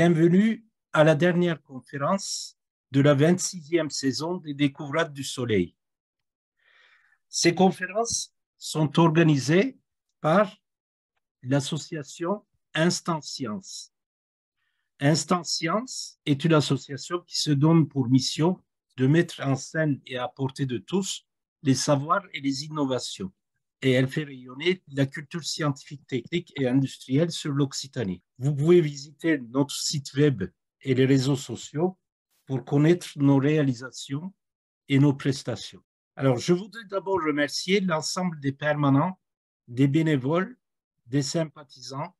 Bienvenue à la dernière conférence de la 26e saison des Découvertes du Soleil. Ces conférences sont organisées par l'association Instant Science. Instant Science est une association qui se donne pour mission de mettre en scène et à portée de tous les savoirs et les innovations et elle fait rayonner la culture scientifique, technique et industrielle sur l'Occitanie. Vous pouvez visiter notre site web et les réseaux sociaux pour connaître nos réalisations et nos prestations. Alors, je voudrais d'abord remercier l'ensemble des permanents, des bénévoles, des sympathisants,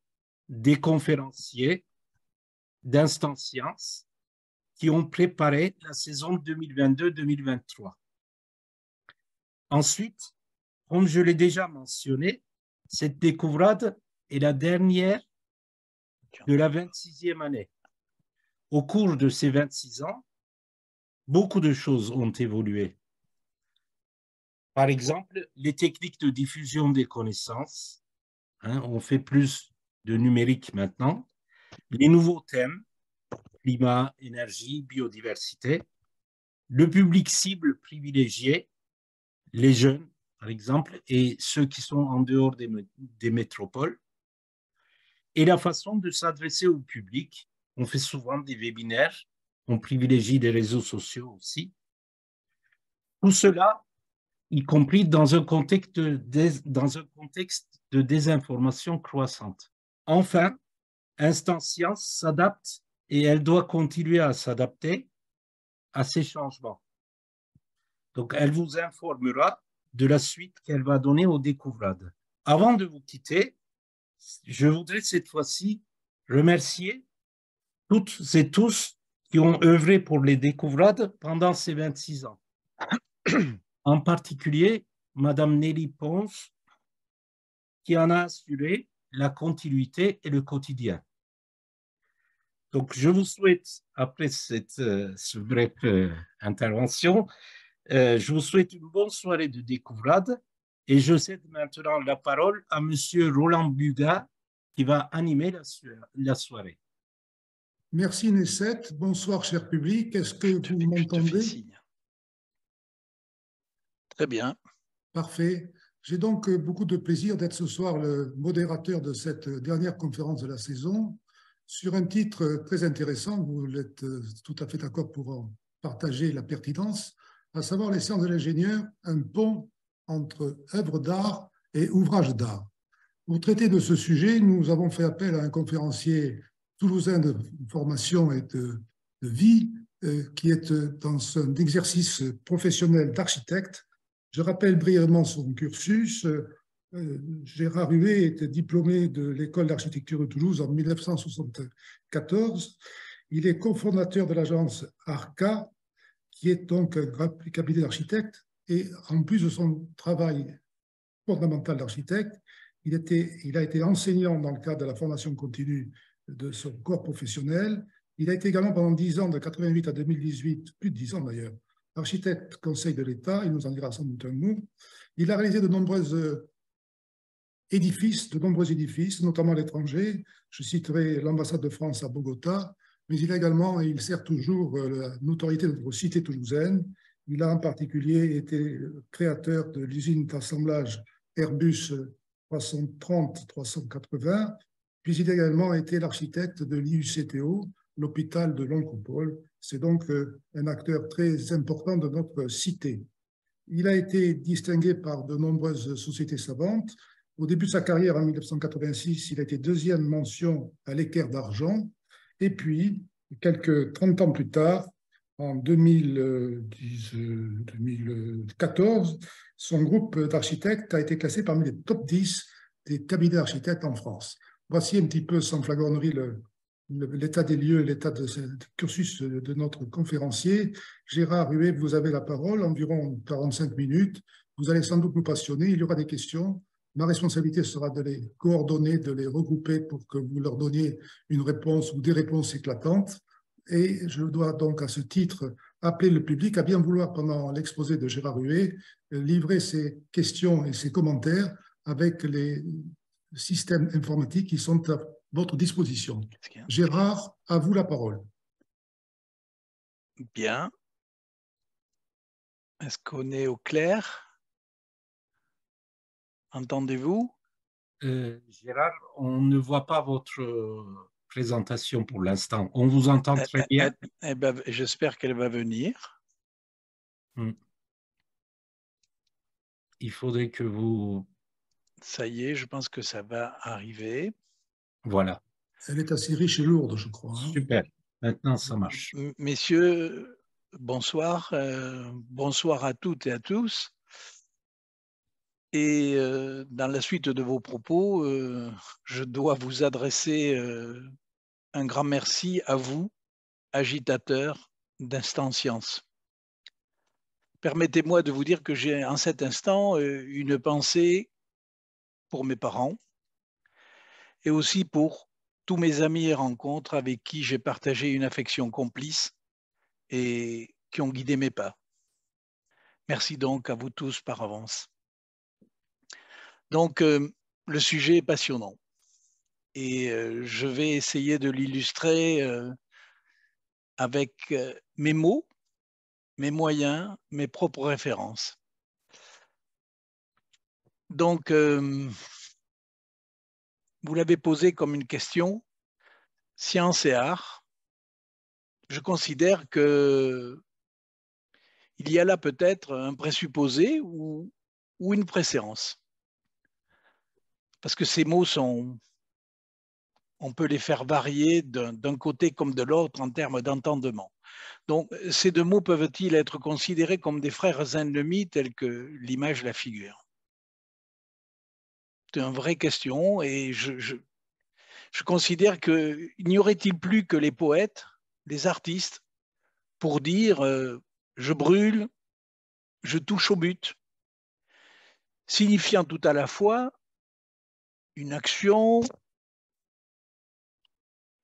des conférenciers, d'instanciences qui ont préparé la saison 2022-2023. Ensuite, comme je l'ai déjà mentionné, cette découverte est la dernière de la 26e année. Au cours de ces 26 ans, beaucoup de choses ont évolué. Par exemple, les techniques de diffusion des connaissances, hein, on fait plus de numérique maintenant, les nouveaux thèmes, climat, énergie, biodiversité, le public cible privilégié, les jeunes par exemple, et ceux qui sont en dehors des, métropoles. Et la façon de s'adresser au public, on fait souvent des webinaires, on privilégie les réseaux sociaux aussi. Tout cela, y compris dans un contexte de, dans un contexte de désinformation croissante. Enfin, Instance Science s'adapte et elle doit continuer à s'adapter à ces changements. Donc, elle vous informera de la suite qu'elle va donner aux découvrades. Avant de vous quitter, je voudrais cette fois-ci remercier toutes et tous qui ont œuvré pour les découvrades pendant ces 26 ans. en particulier, Madame Nelly Ponce, qui en a assuré la continuité et le quotidien. Donc, je vous souhaite, après cette, euh, brève euh, intervention, euh, je vous souhaite une bonne soirée de découverte et je cède maintenant la parole à Monsieur Roland Buga qui va animer la, soirée. Merci Nesset. Bonsoir cher public. Est-ce que vous m'entendez Très bien. Parfait. J'ai donc euh, beaucoup de plaisir d'être ce soir le modérateur de cette euh, dernière conférence de la saison sur un titre très intéressant. Vous êtes tout à fait d'accord pour partager la pertinence à savoir les sciences de l'ingénieur, un pont entre œuvres d'art et ouvrages d'art. Pour traiter de ce sujet, nous avons fait appel à un conférencier toulousain de formation et de, vie euh, qui est euh, dans un exercice professionnel d'architecte. Je rappelle brièvement son cursus. Euh, Gérard Huet était diplômé de l'école d'architecture de Toulouse en 1974. Il est cofondateur de l'agence ARCA, qui est donc un cabinet d'architecte. Et en plus de son travail fondamental d'architecte, il, il a été enseignant dans le cadre de la formation continue de son corps professionnel. Il a été également pendant 10 ans, de 88 à 2018, plus de 10 ans d'ailleurs, architecte conseil de l'État, il nous en dira sans doute un mot. Il a réalisé de nombreux euh, édifices, de nombreux édifices, notamment à l'étranger. Je citerai l'ambassade de France à Bogota, mais il a également, et il sert toujours euh, la notoriété de notre cité toulousaine. Il a en particulier été créateur de l'usine d'assemblage Airbus 330-380, puis il a également été l'architecte de l'IUCTO, l'hôpital de l'Oncopole. C'est donc euh, un acteur très important de notre cité. Il a été distingué par de nombreuses sociétés savantes. Au début de sa carrière, en 1986, il a été deuxième mention à l'équerre d'argent et puis, quelques 30 ans plus tard, en 2014, son groupe d'architectes a été classé parmi les top 10 des cabinets d'architectes en France. Voici un petit peu, sans flagornerie, l'état des lieux, l'état de cursus de notre conférencier. Gérard Huet, vous avez la parole, environ 45 minutes. Vous allez sans doute nous passionner, il y aura des questions. Ma responsabilité sera de les coordonner, de les regrouper pour que vous leur donniez une réponse ou des réponses éclatantes. Et je dois donc à ce titre appeler le public à bien vouloir, pendant l'exposé de Gérard Huet, livrer ses questions et ses commentaires avec les systèmes informatiques qui sont à votre disposition. Gérard, à vous la parole. Bien. Est-ce qu'on est au clair Entendez-vous euh, Gérard, on ne voit pas votre euh, présentation pour l'instant. On vous entend euh, très bien. Eh ben, j'espère qu'elle va venir. Hmm. Il faudrait que vous... Ça y est, je pense que ça va arriver. Voilà. Elle est assez riche et lourde, je crois. Hein. Super. Maintenant, ça marche. messieurs, bonsoir. bonsoir à toutes et à tous. Et euh, dans la suite de vos propos, euh, je dois vous adresser euh, un grand merci à vous, agitateurs d'instant science. Permettez-moi de vous dire que j'ai en cet instant une pensée pour mes parents et aussi pour tous mes amis et rencontres avec qui j'ai partagé une affection complice et qui ont guidé mes pas. Merci donc à vous tous par avance. Donc, euh, le sujet est passionnant. Et euh, je vais essayer de l'illustrer euh, avec mes mots, mes moyens, mes propres références. Donc, vous l'avez posé comme une question, science et art. Je considère que il y a là peut-être un présupposé ou, une préférence parce que ces mots sont, on peut les faire varier d'un côté comme de l'autre en termes d'entendement. Donc, ces deux mots peuvent-ils être considérés comme des frères ennemis tels que l'image la figure C'est une vraie question et je, considère que n'y aurait-il plus que les poètes, les artistes, pour dire euh, je brûle, je touche au but, signifiant tout à la fois une action,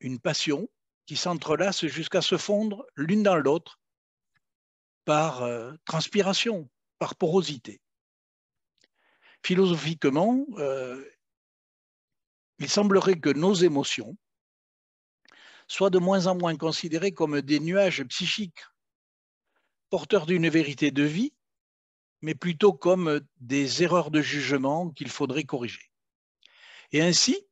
une passion qui s'entrelacent jusqu'à se fondre l'une dans l'autre par euh, transpiration, par porosité. Philosophiquement, euh, il semblerait que nos émotions soient de moins en moins considérées comme des nuages psychiques, porteurs d'une vérité de vie, mais plutôt comme des erreurs de jugement qu'il faudrait corriger. Et ainsi,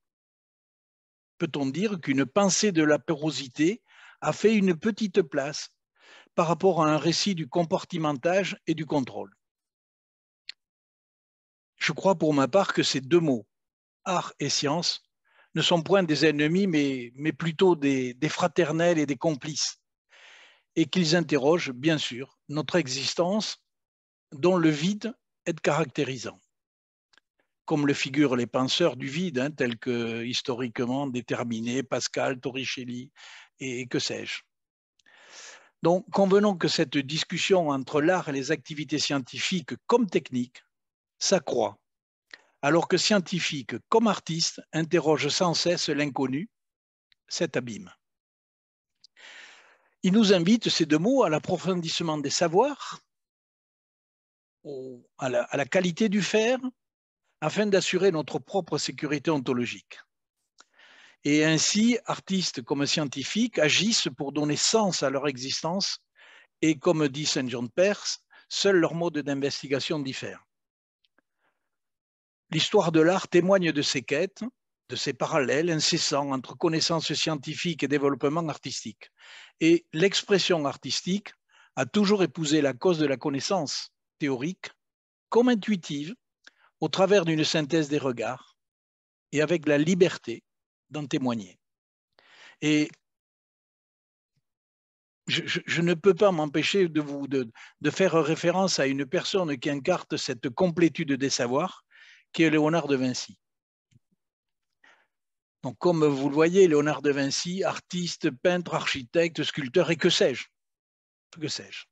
peut-on dire qu'une pensée de la porosité a fait une petite place par rapport à un récit du comportementage et du contrôle. Je crois pour ma part que ces deux mots, art et science, ne sont point des ennemis, mais, plutôt des fraternels et des complices, et qu'ils interrogent, bien sûr, notre existence, dont le vide est caractérisant comme le figurent les penseurs du vide, hein, tels que historiquement déterminés Pascal, Torricelli et que sais-je. Donc convenons que cette discussion entre l'art et les activités scientifiques comme techniques s'accroît, alors que scientifiques comme artistes interrogent sans cesse l'inconnu, cet abîme. Il nous invite, ces deux mots, à l'approfondissement des savoirs, à la, à la qualité du faire, afin d'assurer notre propre sécurité ontologique. Et ainsi, artistes comme scientifiques agissent pour donner sens à leur existence et comme dit Saint John Perse, seuls leurs modes d'investigation diffèrent. L'histoire de l'art témoigne de ces quêtes, de ces parallèles incessants entre connaissances scientifiques et développement artistique. Et l'expression artistique a toujours épousé la cause de la connaissance théorique comme intuitive au travers d'une synthèse des regards et avec la liberté d'en témoigner. Et je, ne peux pas m'empêcher de, vous de, faire référence à une personne qui incarne cette complétude des savoirs, qui est Léonard de Vinci. Donc, comme vous le voyez, Léonard de Vinci, artiste, peintre, architecte, sculpteur et que sais-je. Que sais-je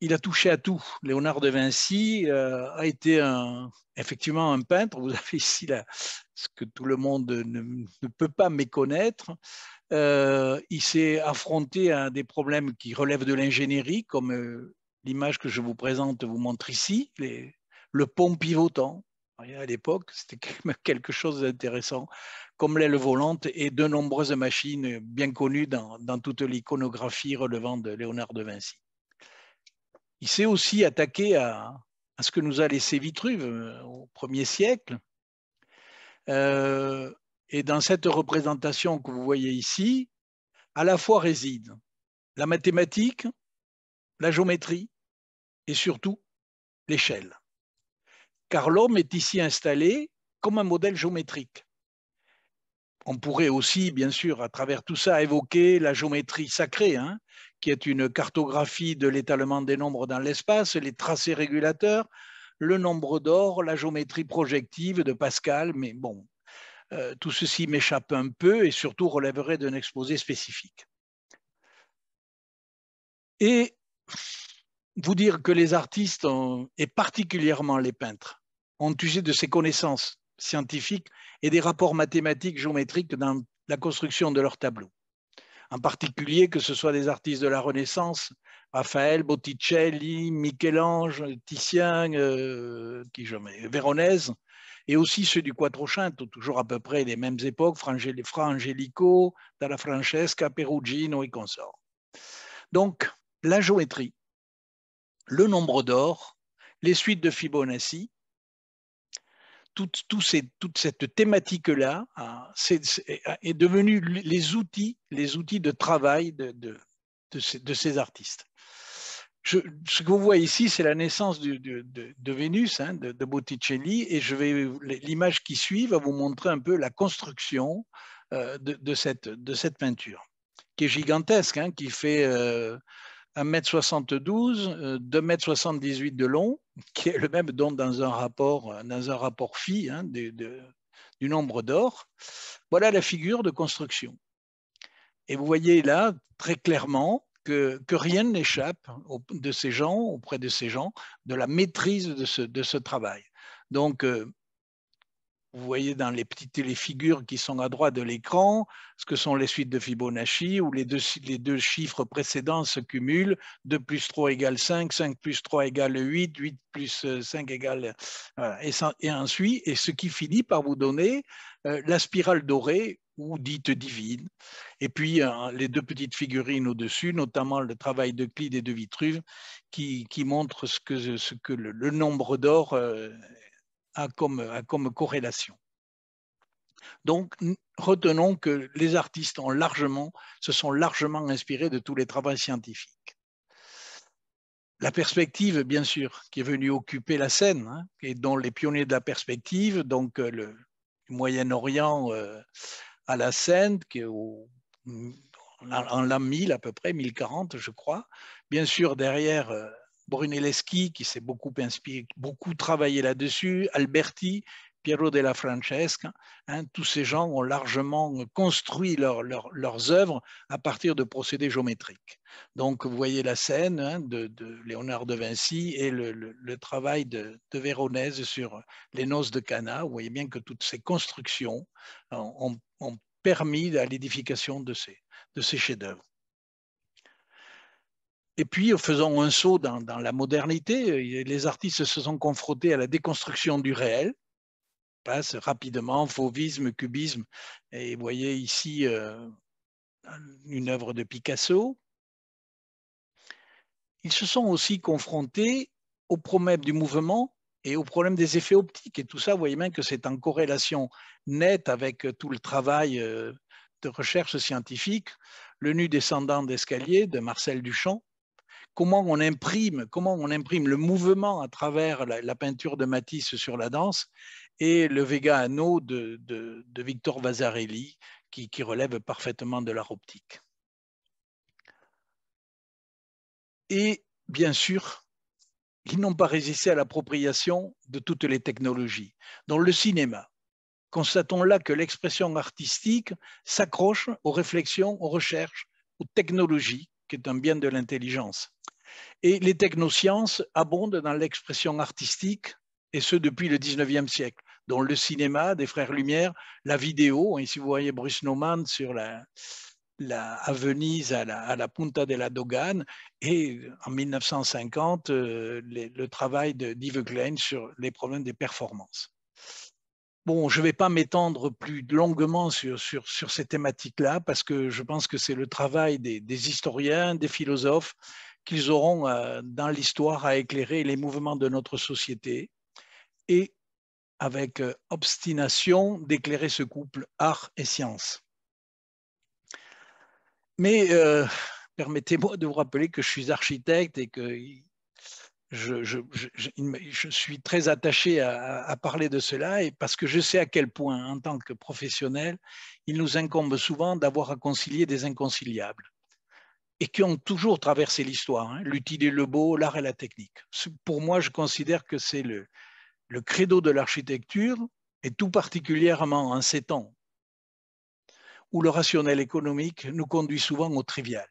il a touché à tout. Léonard de Vinci euh, a été effectivement un peintre. Vous avez ici ce que tout le monde ne, peut pas méconnaître. Euh, il s'est affronté à des problèmes qui relèvent de l'ingénierie, comme euh, l'image que je vous présente vous montre ici, le pont pivotant. À l'époque, c'était quelque chose d'intéressant, comme l'aile volante et de nombreuses machines bien connues dans toute l'iconographie relevant de Léonard de Vinci. Il s'est aussi attaqué à, ce que nous a laissé Vitruve euh, au premier siècle. Euh, et dans cette représentation que vous voyez ici, à la fois réside la mathématique, la géométrie et surtout l'échelle. Car l'homme est ici installé comme un modèle géométrique. On pourrait aussi, bien sûr, à travers tout ça, évoquer la géométrie sacrée, hein, qui est une cartographie de l'étalement des nombres dans l'espace, les tracés régulateurs, le nombre d'or, la géométrie projective de Pascal, mais bon, euh, tout ceci m'échappe un peu et surtout relèverait d'un exposé spécifique. Et vous dire que les artistes, et particulièrement les peintres, ont usé de ces connaissances scientifiques et des rapports mathématiques géométriques dans la construction de leurs tableaux en particulier que ce soit des artistes de la Renaissance, Raphaël, Botticelli, Michel-Ange, Titien, euh, qui jamais, Véronèse, et aussi ceux du Quattrocento, toujours à peu près les mêmes époques, Fra Angelico, Dalla Francesca, Perugino et consorts. Donc, la géométrie, le nombre d'or, les suites de Fibonacci, toute, tout toute cette thématique-là hein, est, devenue les outils, les outils de travail de, de, ces, artistes. Ce ce vous voyez ici, c'est la naissance de, Vénus, hein, de, Botticelli, et je vais l'image qui suit va vous montrer un peu la construction euh, cette, de, cette, peinture, qui est gigantesque, hein, qui fait euh, 1m72, 2m78 euh, de long, qui est le même dont dans un rapport, euh, dans un rapport phi hein, du, nombre d'or. Voilà la figure de construction. Et vous voyez là très clairement que, rien n'échappe de ces gens, auprès de ces gens, de la maîtrise de ce, travail. Donc, euh, vous voyez dans les petites téléfigures qui sont à droite de l'écran ce que sont les suites de Fibonacci où les deux, les deux chiffres précédents se cumulent. 2 plus 3 égale 5, 5 plus 3 égale 8, 8 plus 5 euh, égale... Voilà. Et, et, ensuite, et ce qui finit par vous donner euh, la spirale dorée ou dite divine. Et puis euh, les deux petites figurines au-dessus, notamment le travail de Clyde et de Vitruve, qui, qui montre ce que, ce que le, nombre d'or comme, comme corrélation. Donc, retenons que les artistes largement, se sont largement inspirés de tous les travaux scientifiques. La perspective, bien sûr, qui est venue occuper la scène, et hein, dont les pionniers de la perspective, donc euh, le Moyen-Orient euh, à la scène, qui est en l'an 1000 à peu près, 1040 je crois. Bien sûr, derrière euh, Brunelleschi, qui s'est beaucoup inspiré, beaucoup travaillé là-dessus, Alberti, Piero della Francesca, hein, tous ces gens ont largement construit leurs œuvres à partir de procédés géométriques. Donc vous voyez la scène hein, de, Léonard de Vinci et le, travail de, Véronèse sur les noces de Cana. Vous voyez bien que toutes ces constructions ont, permis à l'édification de ces, de ces chefs-d'œuvre. Et puis, faisons un saut dans, la modernité. Euh, les artistes se sont confrontés à la déconstruction du réel. Passe rapidement fauvisme, cubisme. Et vous voyez ici euh, une œuvre de Picasso. Ils se sont aussi confrontés aux problèmes du mouvement et au problème des effets optiques. Et tout ça, vous voyez bien que c'est en corrélation nette avec tout le travail euh, de recherche scientifique, le nu descendant d'escalier de Marcel Duchamp, comment on imprime, comment on imprime le mouvement à travers la, peinture de Matisse sur la danse et le Vega Anneau de, Victor Vasarelli qui, qui relève parfaitement de l'art optique. Et bien sûr, ils n'ont pas résisté à l'appropriation de toutes les technologies, dans le cinéma. Constatons là que l'expression artistique s'accroche aux réflexions, aux recherches, aux technologies, qui est un bien de l'intelligence. Et les technosciences abondent dans l'expression artistique, et ce depuis le 19e siècle, dont le cinéma des Frères Lumière, la vidéo, hein, ici vous voyez Bruce Naumann sur la, la, à Venise, à la, Punta de la Dogane, et en 1950, euh, le travail d'Yves Klein sur les problèmes des performances. Bon, je ne vais pas m'étendre plus longuement sur, sur, sur ces thématiques-là, parce que je pense que c'est le travail des, des, historiens, des philosophes, qu'ils auront euh, dans l'histoire à éclairer les mouvements de notre société et avec euh, obstination d'éclairer ce couple art et science. Mais euh, permettez-moi de vous rappeler que je suis architecte et que je, suis très attaché à, à, parler de cela et parce que je sais à quel point, en tant que professionnel, il nous incombe souvent d'avoir à concilier des inconciliables et qui ont toujours traversé l'histoire, hein, l'utile et le beau, l'art et la technique. Pour moi, je considère que c'est le, le credo de l'architecture, et tout particulièrement en ces temps où le rationnel économique nous conduit souvent au trivial.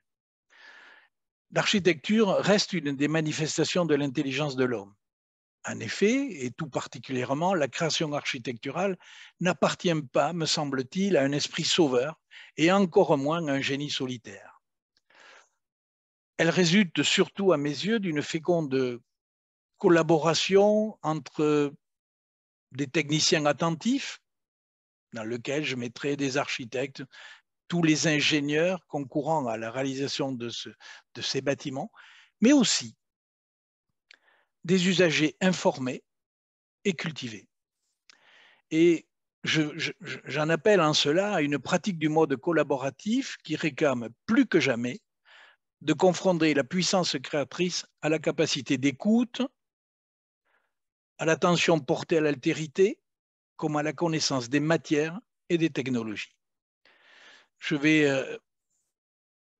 L'architecture reste une des manifestations de l'intelligence de l'homme. En effet, et tout particulièrement, la création architecturale n'appartient pas, me semble-t-il, à un esprit sauveur et encore moins à un génie solitaire. Elle résulte surtout, à mes yeux, d'une féconde collaboration entre des techniciens attentifs, dans lequel je mettrai des architectes, tous les ingénieurs concourant à la réalisation de, ces bâtiments, mais aussi des usagers informés et cultivés. Et j'en appelle en cela à une pratique du mode collaboratif qui réclame plus que jamais de confronter la puissance créatrice à la capacité d'écoute, à l'attention portée à l'altérité, comme à la connaissance des matières et des technologies. Je vais euh,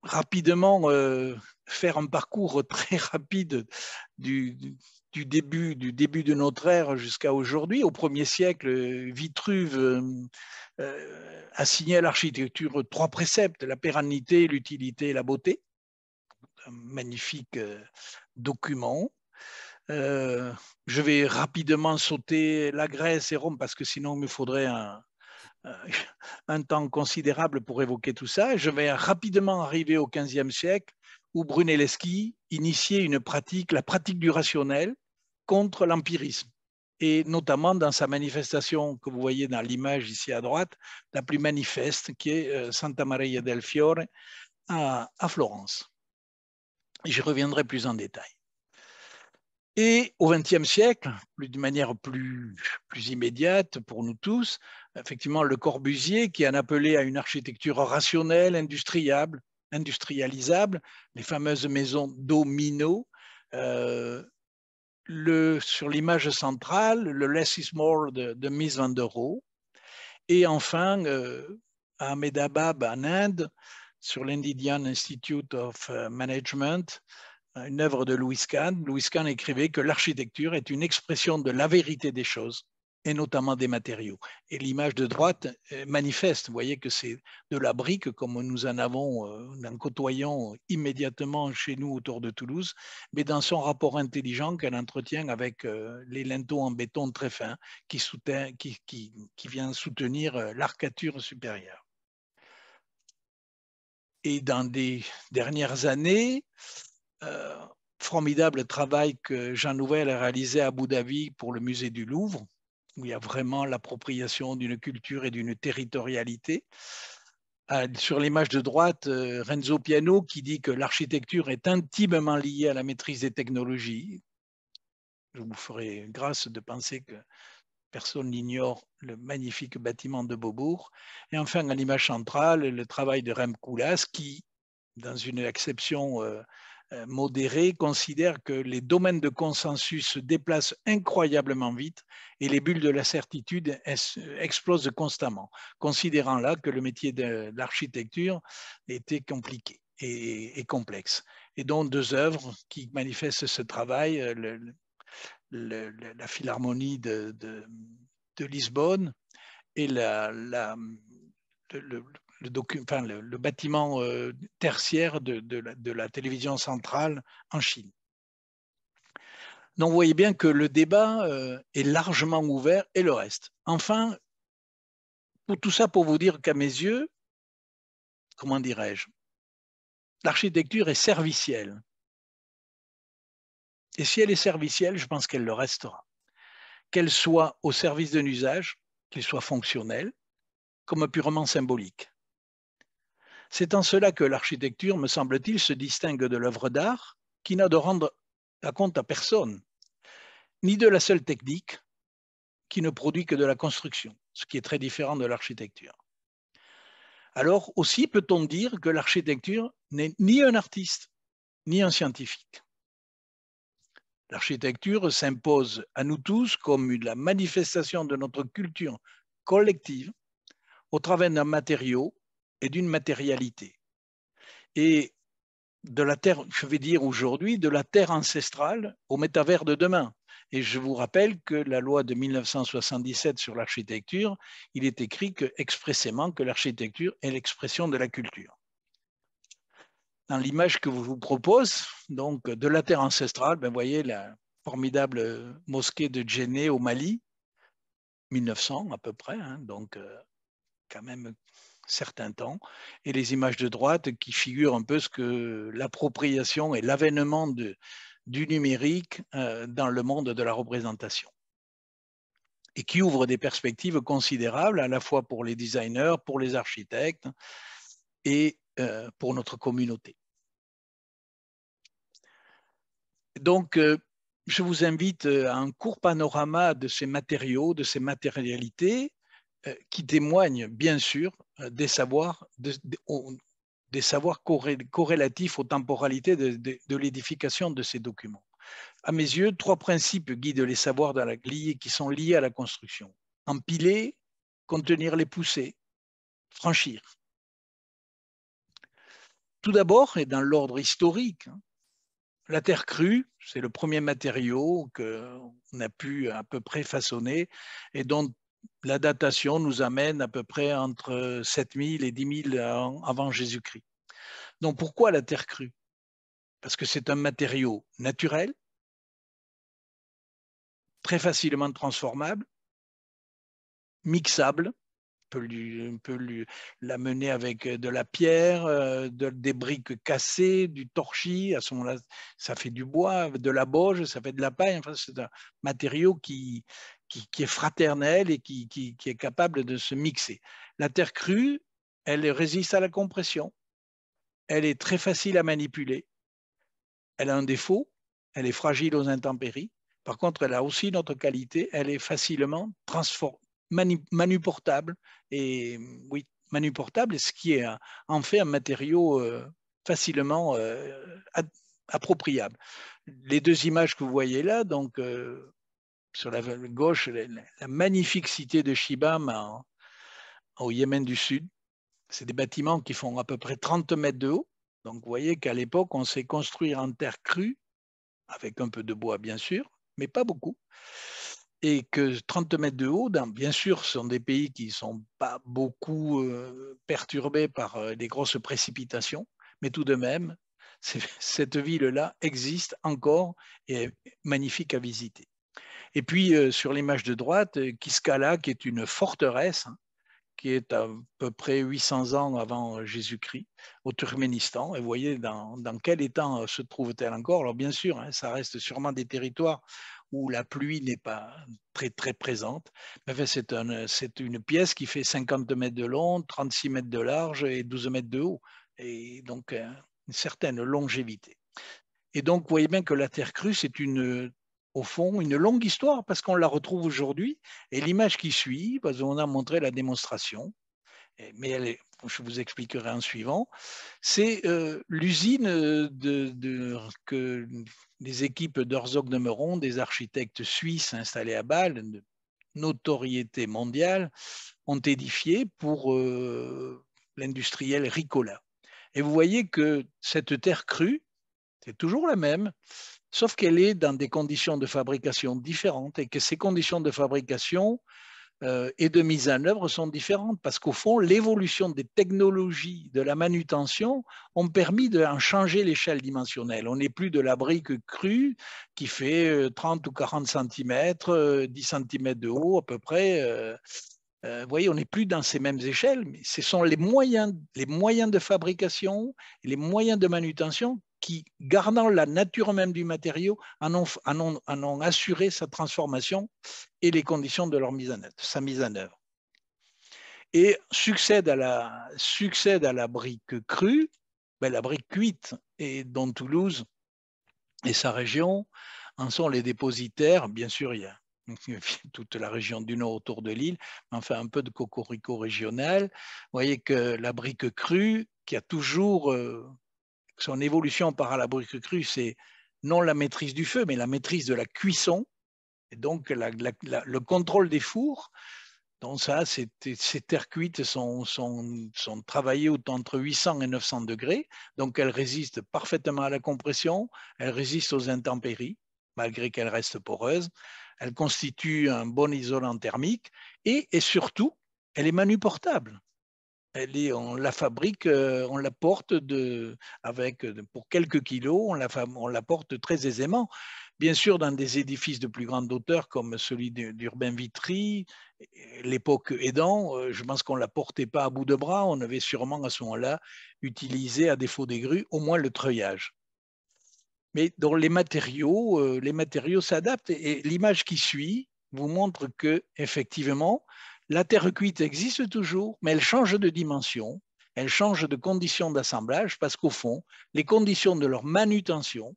rapidement euh, faire un parcours très rapide du, début, du début de notre ère jusqu'à aujourd'hui. Au premier siècle, Vitruve euh, a signé à l'architecture trois préceptes, la pérennité, l'utilité et la beauté magnifique euh, document. Euh, je vais rapidement sauter la Grèce et Rome parce que sinon il me faudrait un, temps considérable pour évoquer tout ça. Je vais rapidement arriver au XVe siècle où Brunelleschi initiait une pratique, la pratique du rationnel contre l'empirisme. Et notamment dans sa manifestation que vous voyez dans l'image ici à droite, la plus manifeste qui est euh, Santa Maria del Fiore à Florence. J'y reviendrai plus en détail. Et au XXe siècle, plus, de manière plus, immédiate pour nous tous, effectivement, Le Corbusier, qui en appelait à une architecture rationnelle, industriable, industrialisable, les fameuses maisons domino, euh, le, sur l'image centrale, le Less is More de, de Miss Van der Rohe, et enfin, à euh, Ahmedabad, en Inde, sur l'Indian Institute of euh, Management, euh, une œuvre de Louis Kahn. Louis Kahn écrivait que l'architecture est une expression de la vérité des choses et notamment des matériaux. Et l'image de droite euh, manifeste, vous voyez que c'est de la brique comme nous en avons, nous en côtoyons immédiatement chez nous autour de Toulouse, mais dans son rapport intelligent qu'elle entretient avec les linteaux en béton très fins qui, qui vient soutenir l'arcature supérieure. Et dans des dernières années, euh, formidable travail que Jean Nouvel a réalisé à Abu Dhabi pour le musée du Louvre, où il y a vraiment l'appropriation d'une culture et d'une territorialité. Euh, sur l'image de droite, euh, Renzo Piano qui dit que l'architecture est intimement liée à la maîtrise des technologies. Je vous ferai grâce de penser que personne n'ignore le magnifique bâtiment de Beaubourg. Et enfin, à l'image centrale, le travail de Rem Koolhaas qui, dans une exception euh, euh, modérée, considère que les domaines de consensus se déplacent incroyablement vite et les bulles de la certitude euh, explosent constamment, considérant là que le métier de l'architecture était compliqué et, complexe. Et donc deux œuvres qui manifestent ce travail, la Philharmonie de, Lisbonne et le, bâtiment euh, tertiaire de, la, télévision centrale en Chine. Donc vous voyez bien que le débat euh, est largement ouvert et le reste. Enfin, pour tout ça pour vous dire qu'à mes yeux, comment dirais-je, l'architecture est servicielle. Et si elle est servicielle, je pense qu'elle le restera. Qu'elle soit au service d'un usage, qu'elle soit fonctionnelle, comme purement symbolique. C'est en cela que l'architecture, me semble-t-il, se distingue de l'œuvre d'art, qui n'a de rendre à compte à personne, ni de la seule technique, qui ne produit que de la construction, ce qui est très différent de l'architecture. Alors aussi peut-on dire que l'architecture n'est ni un artiste, ni un scientifique. L'architecture s'impose à nous tous comme la manifestation de notre culture collective au travers d'un matériau et d'une matérialité. Et de la terre, je vais dire aujourd'hui, de la terre ancestrale au métavers de demain. Et je vous rappelle que la loi de 1977 sur l'architecture, il est écrit expressément que l'architecture est l'expression de la culture dans l'image que vous vous propose, donc de la terre ancestrale, ben, vous voyez la formidable mosquée de Djenné au Mali, 1900 à peu près, hein, donc euh, quand même certain temps, et les images de droite qui figurent un peu ce que l'appropriation et l'avènement du numérique euh, dans le monde de la représentation et qui ouvre des perspectives considérables à la fois pour les designers, pour les architectes et euh, pour notre communauté. Donc, euh, je vous invite euh, à un court panorama de ces matériaux, de ces matérialités, qui témoignent bien sûr des savoirs, des savoirs corrélatifs aux temporalités de, l'édification de ces documents. À mes yeux, trois principes guident les savoirs dans la, qui sont liés à la construction. Empiler, contenir les poussées, franchir. Tout d'abord, et dans l'ordre historique, hein, la terre crue, c'est le premier matériau qu'on a pu à peu près façonner et dont la datation nous amène à peu près entre 7000 et 10 000 avant Jésus-Christ. Donc pourquoi la terre crue Parce que c'est un matériau naturel, très facilement transformable, mixable, peut peut lui l'amener avec euh, de la pierre, euh, des briques cassées, du torchis. À ce ça fait du bois, de la bauge, ça fait de la paille. Enfin, c'est un matériau qui, est fraternel et qui, est capable de se mixer. La terre crue, elle résiste à la compression. Elle est très facile à manipuler. Elle a un défaut, elle est fragile aux intempéries. Par contre, elle a aussi notre qualité, elle est facilement transformée. Manu, Et oui, Manu ce qui est euh, en fait un matériau euh, facilement euh, appropriable. Les deux images que vous voyez là, donc sur la gauche, la, magnifique cité de Shibam au Yémen du Sud. C'est des bâtiments qui font à peu près 30 mètres de haut. Donc vous voyez qu'à l'époque, on sait construire en terre crue, avec un peu de bois bien sûr, mais pas beaucoup et que 30 mètres de haut, ben, bien sûr, ce sont des pays qui ne sont pas beaucoup euh, perturbés par euh, les grosses précipitations, mais tout de même, cette ville-là existe encore et est magnifique à visiter. Et puis, euh, sur l'image de droite, Kiskala, qui est une forteresse, hein, qui est à peu près 800 ans avant euh, Jésus-Christ, au Turkménistan. Et vous voyez dans, quel état euh, se trouve-t-elle encore Alors bien sûr, hein, ça reste sûrement des territoires où la pluie n'est pas très très présente. Mais c'est, un, c'est une pièce qui fait 50 mètres de long, 36 mètres de large et 12 mètres de haut. Et donc euh, une certaine longévité. Et donc, vous voyez bien que la Terre crue, c'est une au fond, une longue histoire parce qu'on la retrouve aujourd'hui. Et l'image qui suit, parce qu'on a montré la démonstration, mais je vous expliquerai en suivant, c'est euh, l'usine de, que les équipes d'Orzog de Meuron, des architectes suisses installés à Bâle, de notoriété mondiale, ont édifiée pour euh, l'industriel Ricola. Et vous voyez que cette terre crue, c'est toujours la même, sauf qu'elle est dans des conditions de fabrication différentes et que ces conditions de fabrication euh, et de mise en œuvre sont différentes parce qu'au fond, l'évolution des technologies de la manutention ont permis de changer l'échelle dimensionnelle. On n'est plus de la brique crue qui fait 30 euh, ou 40 cm, 10 cm de haut à peu près. Euh, vous voyez, on n'est plus dans ces mêmes échelles, mais ce sont les moyens, les moyens de fabrication et les moyens de manutention qui, gardant la nature même du matériau, en ont, assuré sa transformation et les conditions de leur mise en œuvre, sa mise en œuvre. Et succède à la, succède à la brique crue, ben, la brique cuite, et dont Toulouse et sa région en sont les dépositaires. Bien sûr, il y a toute la région du Nord autour de l'île, enfin un peu de cocorico régional. Vous voyez que la brique crue, qui a toujours euh, son évolution par à la brique crue, c'est non la maîtrise du feu, mais la maîtrise de la cuisson, et donc le contrôle des fours. ça, ces terres cuites sont, travaillées entre 800 et 900 degrés, donc elles résistent parfaitement à la compression, elles résistent aux intempéries, malgré qu'elles restent poreuses, elles constituent un bon isolant thermique, et, et surtout, elle est manuportable. Elle on la fabrique, euh, on la porte avec, euh, pour quelques kilos, on la, porte très aisément. Bien sûr, dans des édifices de plus grande hauteur comme celui d'Urbain Vitry, l'époque aidant, euh, je pense qu'on ne la portait pas à bout de bras, on avait sûrement à ce moment-là utilisé, à défaut des grues, au moins le treuillage. Mais dans les matériaux, les matériaux s'adaptent et l'image qui suit vous montre que effectivement, la terre cuite existe toujours, mais elle change de dimension, elle change de conditions d'assemblage parce qu'au fond, les conditions de leur manutention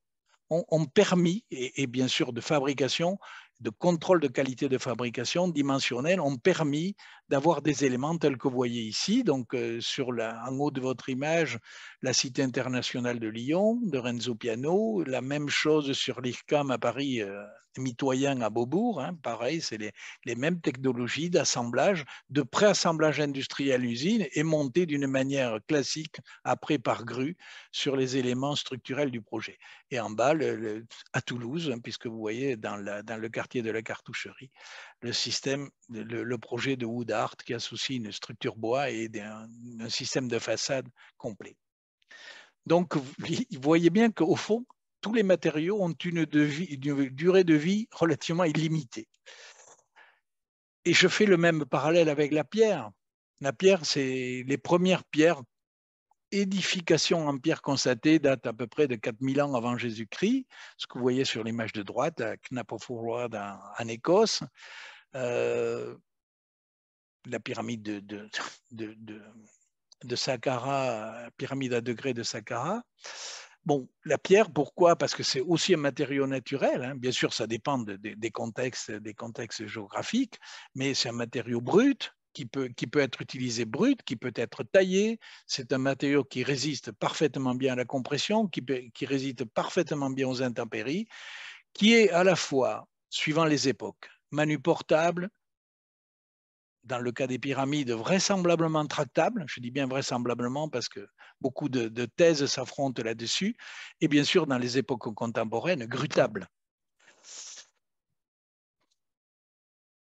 ont, permis, et, bien sûr de fabrication, de contrôle de qualité de fabrication dimensionnelle ont permis d'avoir des éléments tels que vous voyez ici. Donc, euh, sur la, en haut de votre image, la Cité internationale de Lyon, de Renzo Piano, la même chose sur l'IRCAM à Paris, euh, mitoyen à Beaubourg. Hein, pareil, c'est les, les, mêmes technologies d'assemblage, de préassemblage industriel usine et montée d'une manière classique après par grue sur les éléments structurels du projet. Et en bas, à Toulouse, hein, puisque vous voyez dans, dans le quartier de la Cartoucherie, le système, le, projet de Wood qui associe une structure bois et un, système de façade complet. Donc, vous voyez bien qu'au fond, tous les matériaux ont une, durée de vie relativement illimitée. Et je fais le même parallèle avec la pierre. La pierre, c'est les premières pierres édification en pierre constatée date à peu près de 4000 ans avant Jésus-Christ, ce que vous voyez sur l'image de droite à euh, Knapofurward en, en Écosse. Euh, la pyramide de, de, de, Saqqara, euh, pyramide à degrés de Saqqara. Bon, la pierre, pourquoi Parce que c'est aussi un matériau naturel. Hein. Bien sûr, ça dépend des contextes, des contextes géographiques, mais c'est un matériau brut qui peut, qui peut être utilisé brut, qui peut être taillé. C'est un matériau qui résiste parfaitement bien à la compression, qui, résiste parfaitement bien aux intempéries, qui est à la fois, suivant les époques, manuportable, dans le cas des pyramides, vraisemblablement tractable, je dis bien vraisemblablement parce que beaucoup de, de thèses s'affrontent là-dessus, et bien sûr dans les époques contemporaines, grutable.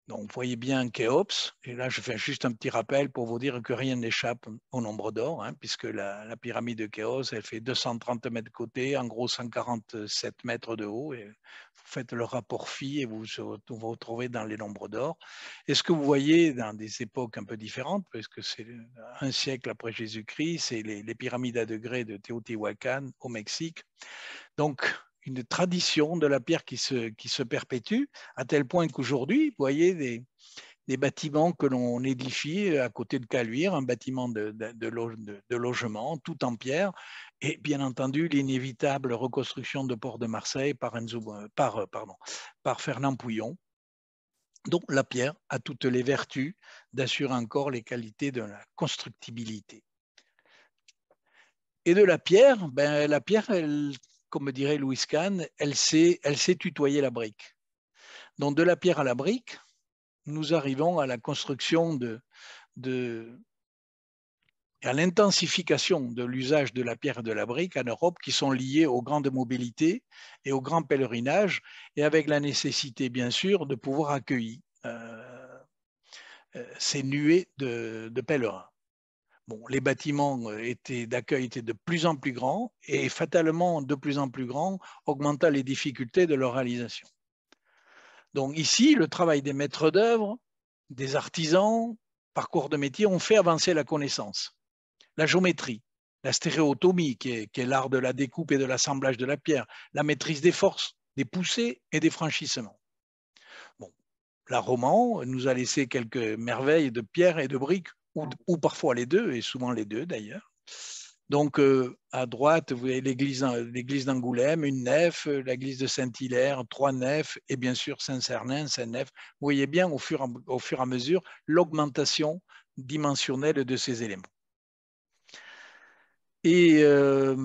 Donc, vous voyez bien Khéops, et là je fais juste un petit rappel pour vous dire que rien n'échappe au nombre d'or, hein, puisque la, pyramide de Khéops, elle fait 230 mètres de côté, en gros 147 mètres de haut, et vous faites le rapport phi et vous vous retrouvez dans les nombres d'or. Et ce que vous voyez dans des époques un peu différentes, puisque c'est un siècle après Jésus-Christ, c'est les, les, pyramides à degrés de Teotihuacan au Mexique. Donc, une tradition de la pierre qui se, qui se perpétue, à tel point qu'aujourd'hui, vous voyez des, des bâtiments que l'on édifie à côté de Caluire, un bâtiment de, de, logement, tout en pierre, et bien entendu l'inévitable reconstruction de Port de Marseille par, euh, par, euh, pardon, par Fernand Pouillon. Donc la pierre a toutes les vertus d'assurer encore les qualités de la constructibilité. Et de la pierre, ben, la pierre, elle comme dirait Louis Kahn, elle sait tutoyer la brique. Donc de la pierre à la brique, nous arrivons à la construction de, à l'intensification de l'usage de la pierre et de la brique en Europe qui sont liées aux grandes mobilités et aux grands pèlerinages et avec la nécessité bien sûr de pouvoir accueillir euh, euh, ces nuées de pèlerins les bâtiments euh, étaient d'accueil étaient de plus en plus grands et fatalement de plus en plus grands augmenta les difficultés de leur réalisation. Donc ici, le travail des maîtres d'œuvre, des artisans, parcours de métier ont fait avancer la connaissance, la géométrie, la stéréotomie, qui est, l'art de la découpe et de l'assemblage de la pierre, la maîtrise des forces, des poussées et des franchissements. Bon, la Roman nous a laissé quelques merveilles de pierre et de briques ou, parfois les deux, et souvent les deux d'ailleurs. Donc, euh, à droite, vous avez l'église d'Angoulême, une nef, euh, l'église de Saint-Hilaire, trois nefs, et bien sûr Saint-Cernin, Saint-Nef. Vous voyez bien au fur, au et à mesure l'augmentation dimensionnelle de ces éléments. Et euh,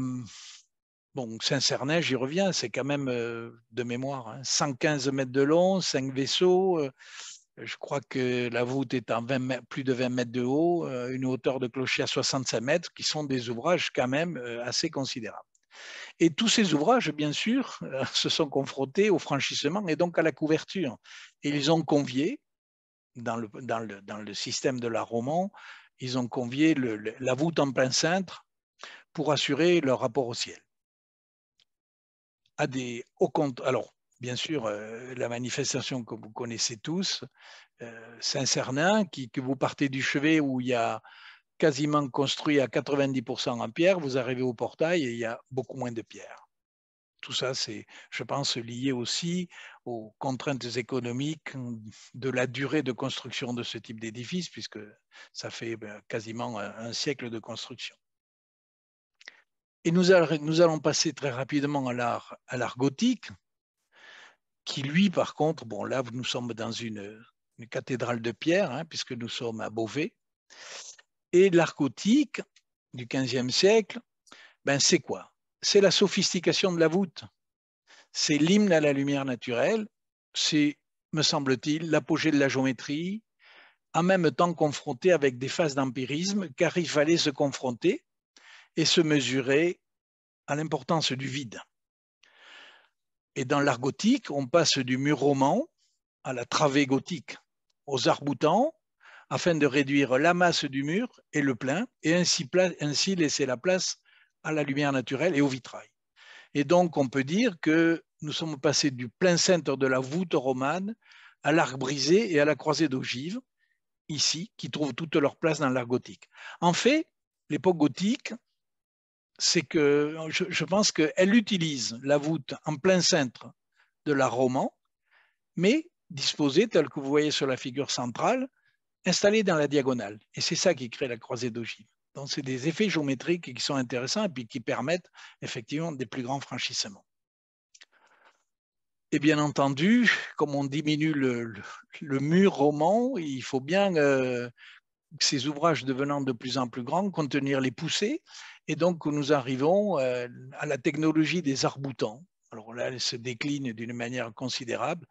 bon, Saint-Cernin, j'y reviens, c'est quand même de mémoire, 115 hein, mètres de long, 5 vaisseaux, je crois que la voûte est à plus de 20 mètres de haut, euh, une hauteur de clocher à 65 mètres, qui sont des ouvrages quand même euh, assez considérables. Et tous ces ouvrages, bien sûr, euh, se sont confrontés au franchissement et donc à la couverture. Et ils ont convié, dans le, système de la Roman, ils ont convié la voûte en plein cintre pour assurer leur rapport au ciel. À des, au, alors, bien sûr, euh, la manifestation que vous connaissez tous, euh, Saint-Cernin, que vous partez du chevet où il y a quasiment construit à 90% en pierre, vous arrivez au portail et il y a beaucoup moins de pierre. Tout ça, c'est, je pense, lié aussi aux contraintes économiques de la durée de construction de ce type d'édifice, puisque ça fait ben, quasiment un, siècle de construction. Et nous, allons passer très rapidement à l'art gothique, qui lui, par contre, bon là, nous sommes dans une, cathédrale de pierre, hein, puisque nous sommes à Beauvais, et l'arcotique du XVe siècle, ben c'est quoi C'est la sophistication de la voûte, c'est l'hymne à la lumière naturelle, c'est, me semble-t-il, l'apogée de la géométrie, en même temps confronté avec des phases d'empirisme, car il fallait se confronter et se mesurer à l'importance du vide. Et dans l'art gothique, on passe du mur roman à la travée gothique, aux boutants, afin de réduire la masse du mur et le plein, et ainsi, laisser la place à la lumière naturelle et au vitrail. Et donc, on peut dire que nous sommes passés du plein centre de la voûte romane à l'arc brisé et à la croisée d'ogives, ici, qui trouvent toute leur place dans l'art gothique. En fait, l'époque gothique, c'est que je, pense qu'elle utilise la voûte en plein centre de la roman, mais disposée, telle que vous voyez sur la figure centrale, installée dans la diagonale. Et c'est ça qui crée la croisée d'ogive. Donc, c'est des effets géométriques qui sont intéressants et qui permettent effectivement des plus grands franchissements. Et bien entendu, comme on diminue le, mur roman, il faut bien que euh, ces ouvrages devenant de plus en plus grands, contenir les poussées. Et donc, nous arrivons euh, à la technologie des arboutants. Alors là, elle se décline d'une manière considérable.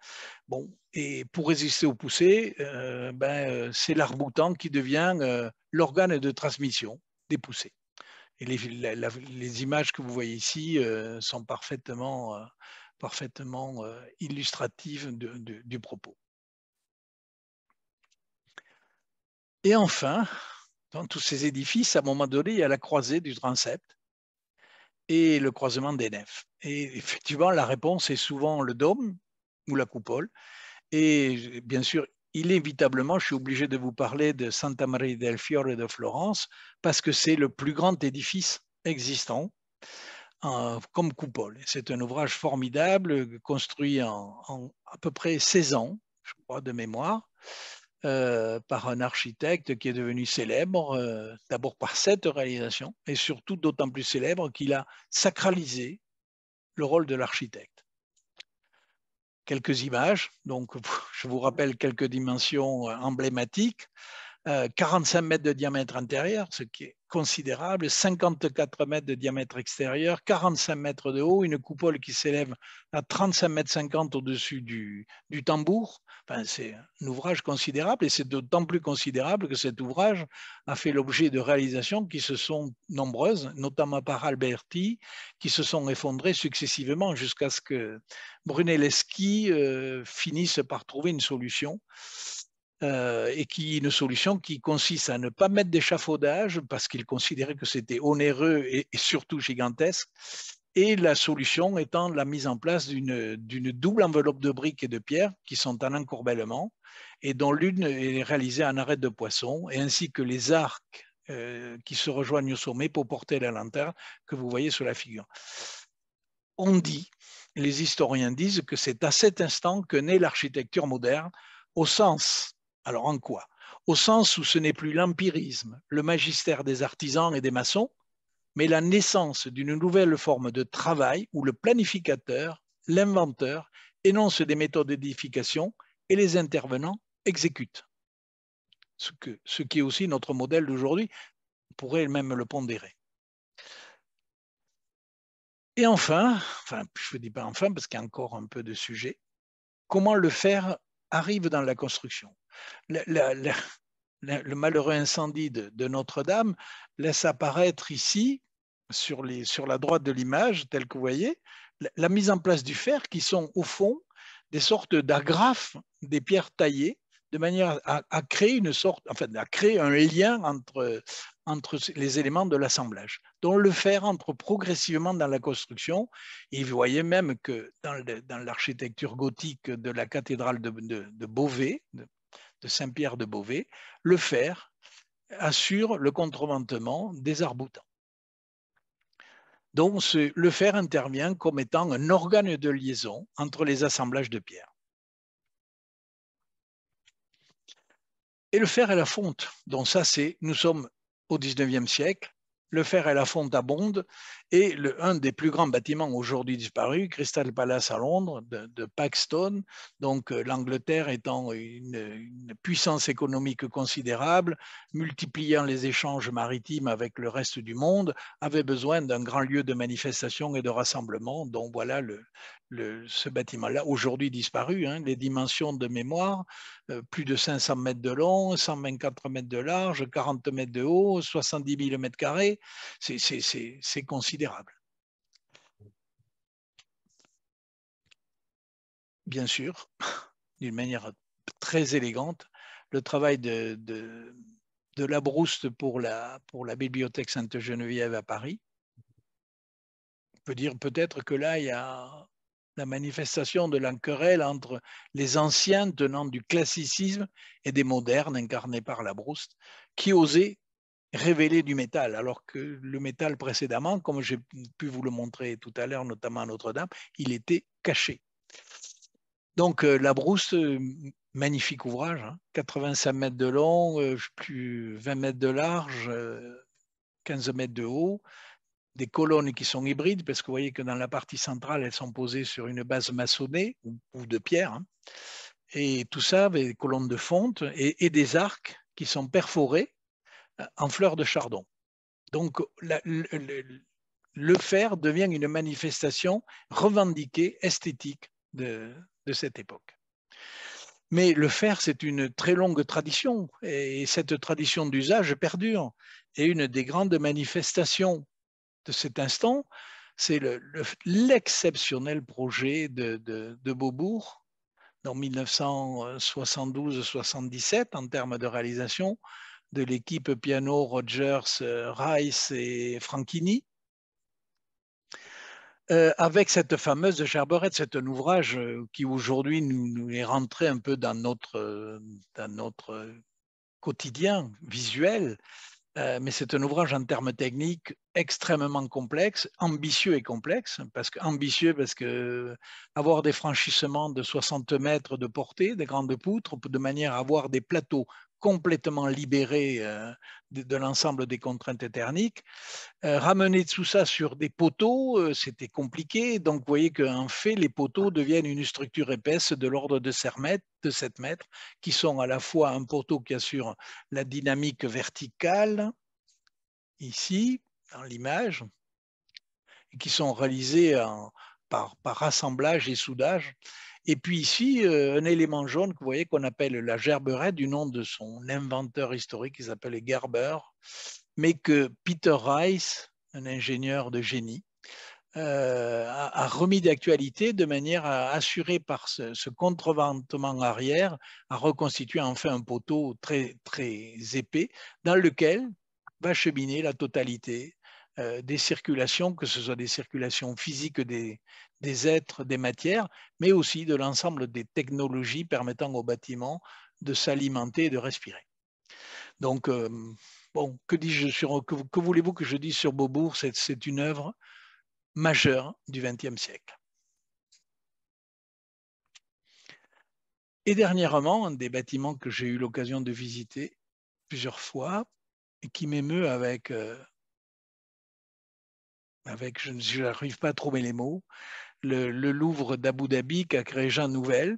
Bon, et pour résister aux poussées, euh, ben, euh, c'est l'arboutant qui devient l'organe de transmission des poussées. Et les, images que vous voyez ici sont parfaitement, parfaitement illustratives du propos. Et enfin, dans hein, tous ces édifices, à un moment donné, il y a la croisée du transept et le croisement des nefs. Et effectivement, la réponse est souvent le dôme ou la coupole. Et bien sûr, inévitablement, je suis obligé de vous parler de Santa Maria del Fiore de Florence parce que c'est le plus grand édifice existant comme coupole. C'est un ouvrage formidable construit en, en à peu près 16 ans, je crois, de mémoire. Euh, par un architecte qui est devenu célèbre, euh, d'abord par cette réalisation, et surtout d'autant plus célèbre qu'il a sacralisé le rôle de l'architecte. Quelques images, donc je vous rappelle quelques dimensions euh, emblématiques. 45 mètres de diamètre intérieur, ce qui est considérable, 54 mètres de diamètre extérieur, 45 mètres de haut, une coupole qui s'élève à 35 mètres 50 au-dessus du, du, tambour. Enfin, c'est un ouvrage considérable et c'est d'autant plus considérable que cet ouvrage a fait l'objet de réalisations qui se sont nombreuses, notamment par Alberti, qui se sont effondrées successivement jusqu'à ce que Brunelleschi euh, finisse par trouver une solution. Euh, et qui une solution qui consiste à ne pas mettre d'échafaudage parce qu'ils considéraient que c'était onéreux et, surtout gigantesque, et la solution étant la mise en place d'une double enveloppe de briques et de pierres qui sont en encorbellement et dont l'une est réalisée en arête de poisson, et ainsi que les arcs euh, qui se rejoignent au sommet pour porter la lanterne que vous voyez sur la figure. On dit, les historiens disent que c'est à cet instant que naît l'architecture moderne, au sens alors en quoi Au sens où ce n'est plus l'empirisme, le magistère des artisans et des maçons, mais la naissance d'une nouvelle forme de travail où le planificateur, l'inventeur, énonce des méthodes d'édification et les intervenants exécutent. Ce, qui est aussi notre modèle d'aujourd'hui, on pourrait même le pondérer. Et enfin, enfin, je ne dis pas enfin parce qu'il y a encore un peu de sujet, comment le faire arrive dans la construction. le malheureux incendie de, Notre-Dame laisse apparaître ici, sur, la droite de l'image, telle que vous voyez, la mise en place du fer qui sont au fond des sortes d'agrafes des pierres taillées de manière à, créer une sorte, enfin, à créer un lien entre, entre les éléments de l'assemblage. dont le fer entre progressivement dans la construction, et vous voyez même que dans l'architecture gothique de la cathédrale de, Beauvais, de, Saint-Pierre de Beauvais, le fer assure le contreventement des arboutants. Donc le fer intervient comme étant un organe de liaison entre les assemblages de pierres. Et le fer est la fonte. Donc ça, c'est, nous sommes au XIXe siècle. Le fer et la fonte abondent et le, un des plus grands bâtiments aujourd'hui disparus, Crystal Palace à Londres, de, Paxton, donc euh, l'Angleterre étant une, puissance économique considérable, multipliant les échanges maritimes avec le reste du monde, avait besoin d'un grand lieu de manifestation et de rassemblement. dont voilà le, ce bâtiment-là, aujourd'hui disparu, hein, les dimensions de mémoire, euh, plus de 500 mètres de long, 124 mètres de large, 40 mètres de haut, 70 000 mètres carrés, c'est considérable. Bien sûr, d'une manière très élégante, le travail de, de, Labrouste pour la, pour la bibliothèque Sainte-Geneviève à Paris. On peut dire peut-être que là, il y a la manifestation de la querelle entre les anciens tenant du classicisme et des modernes incarnés par la Brouste, qui osaient révéler du métal, alors que le métal précédemment, comme j'ai pu vous le montrer tout à l'heure, notamment à Notre-Dame, il était caché. Donc euh, la euh, magnifique ouvrage, 85 hein. mètres de long, euh, plus 20 mètres de large, 15 mètres de haut, des colonnes qui sont hybrides, parce que vous voyez que dans la partie centrale, elles sont posées sur une base maçonnée ou, de pierre. Hein. Et tout ça ben, des colonnes de fonte et, des arcs qui sont perforés euh, en fleurs de chardon. Donc le, fer devient une manifestation revendiquée, esthétique de, de cette époque. Mais le fer, c'est une très longue tradition et cette tradition d'usage perdure. Et une des grandes manifestations de cet instant, c'est l'exceptionnel projet de, Beaubourg dans 1972-77 en termes de réalisation de l'équipe piano Rogers, euh, Rice et Franchini. Euh, avec cette fameuse de c'est un ouvrage euh, qui aujourd'hui nous, est rentré un peu dans notre, dans notre quotidien visuel, euh, mais c'est un ouvrage en termes techniques extrêmement complexe, ambitieux et complexe, parce que ambitieux parce que euh, avoir des franchissements de 60 mètres de portée, des grandes poutres, de manière à avoir des plateaux complètement libéré euh, de, l'ensemble des contraintes éterniques. Euh, ramener tout ça sur des poteaux, euh, c'était compliqué. Donc, vous voyez qu'en fait, les poteaux deviennent une structure épaisse de l'ordre de 7 mètres, qui sont à la fois un poteau qui assure la dynamique verticale, ici, dans l'image, et qui sont réalisés par, par assemblage et soudage, et puis ici, euh, un élément jaune que vous voyez qu'on appelle la gerberette, du nom de son inventeur historique qui s'appelle Gerber, mais que Peter Rice, un ingénieur de génie, euh, a, remis d'actualité de manière à assurer par ce, contreventement arrière à reconstituer enfin un poteau très, très épais dans lequel va cheminer la totalité euh, des circulations, que ce soit des circulations physiques des, êtres, des matières, mais aussi de l'ensemble des technologies permettant aux bâtiments de s'alimenter et de respirer. Donc, euh, bon, que, dis-je que, voulez-vous que je dise sur Beaubourg C'est une œuvre majeure du XXe siècle. Et dernièrement, un des bâtiments que j'ai eu l'occasion de visiter plusieurs fois et qui m'émeut avec euh, avec, je n'arrive pas à trouver les mots, le, Louvre d'Abu Dhabi qui a créé Jean Nouvel,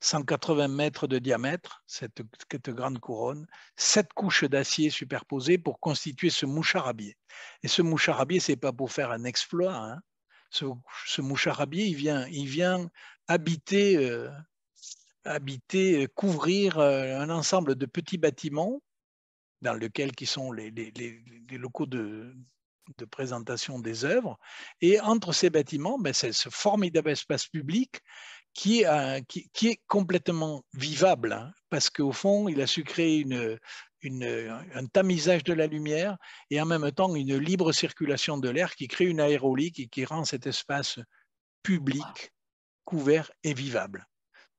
180 mètres de diamètre, cette, grande couronne, sept couches d'acier superposées pour constituer ce moucharabier. Et ce moucharabier, ce n'est pas pour faire un exploit. Hein. Ce, ce, moucharabier, il vient, il vient habiter, euh, habiter, euh, couvrir euh, un ensemble de petits bâtiments dans lesquels qui sont les locaux de, de présentation des œuvres. Et entre ces bâtiments, ben, c'est ce formidable espace public qui, est, euh, qui, est complètement vivable, hein, parce qu'au fond, il a su créer une, un tamisage de la lumière et en même temps une libre circulation de l'air qui crée une aérolique et qui rend cet espace public, couvert et vivable.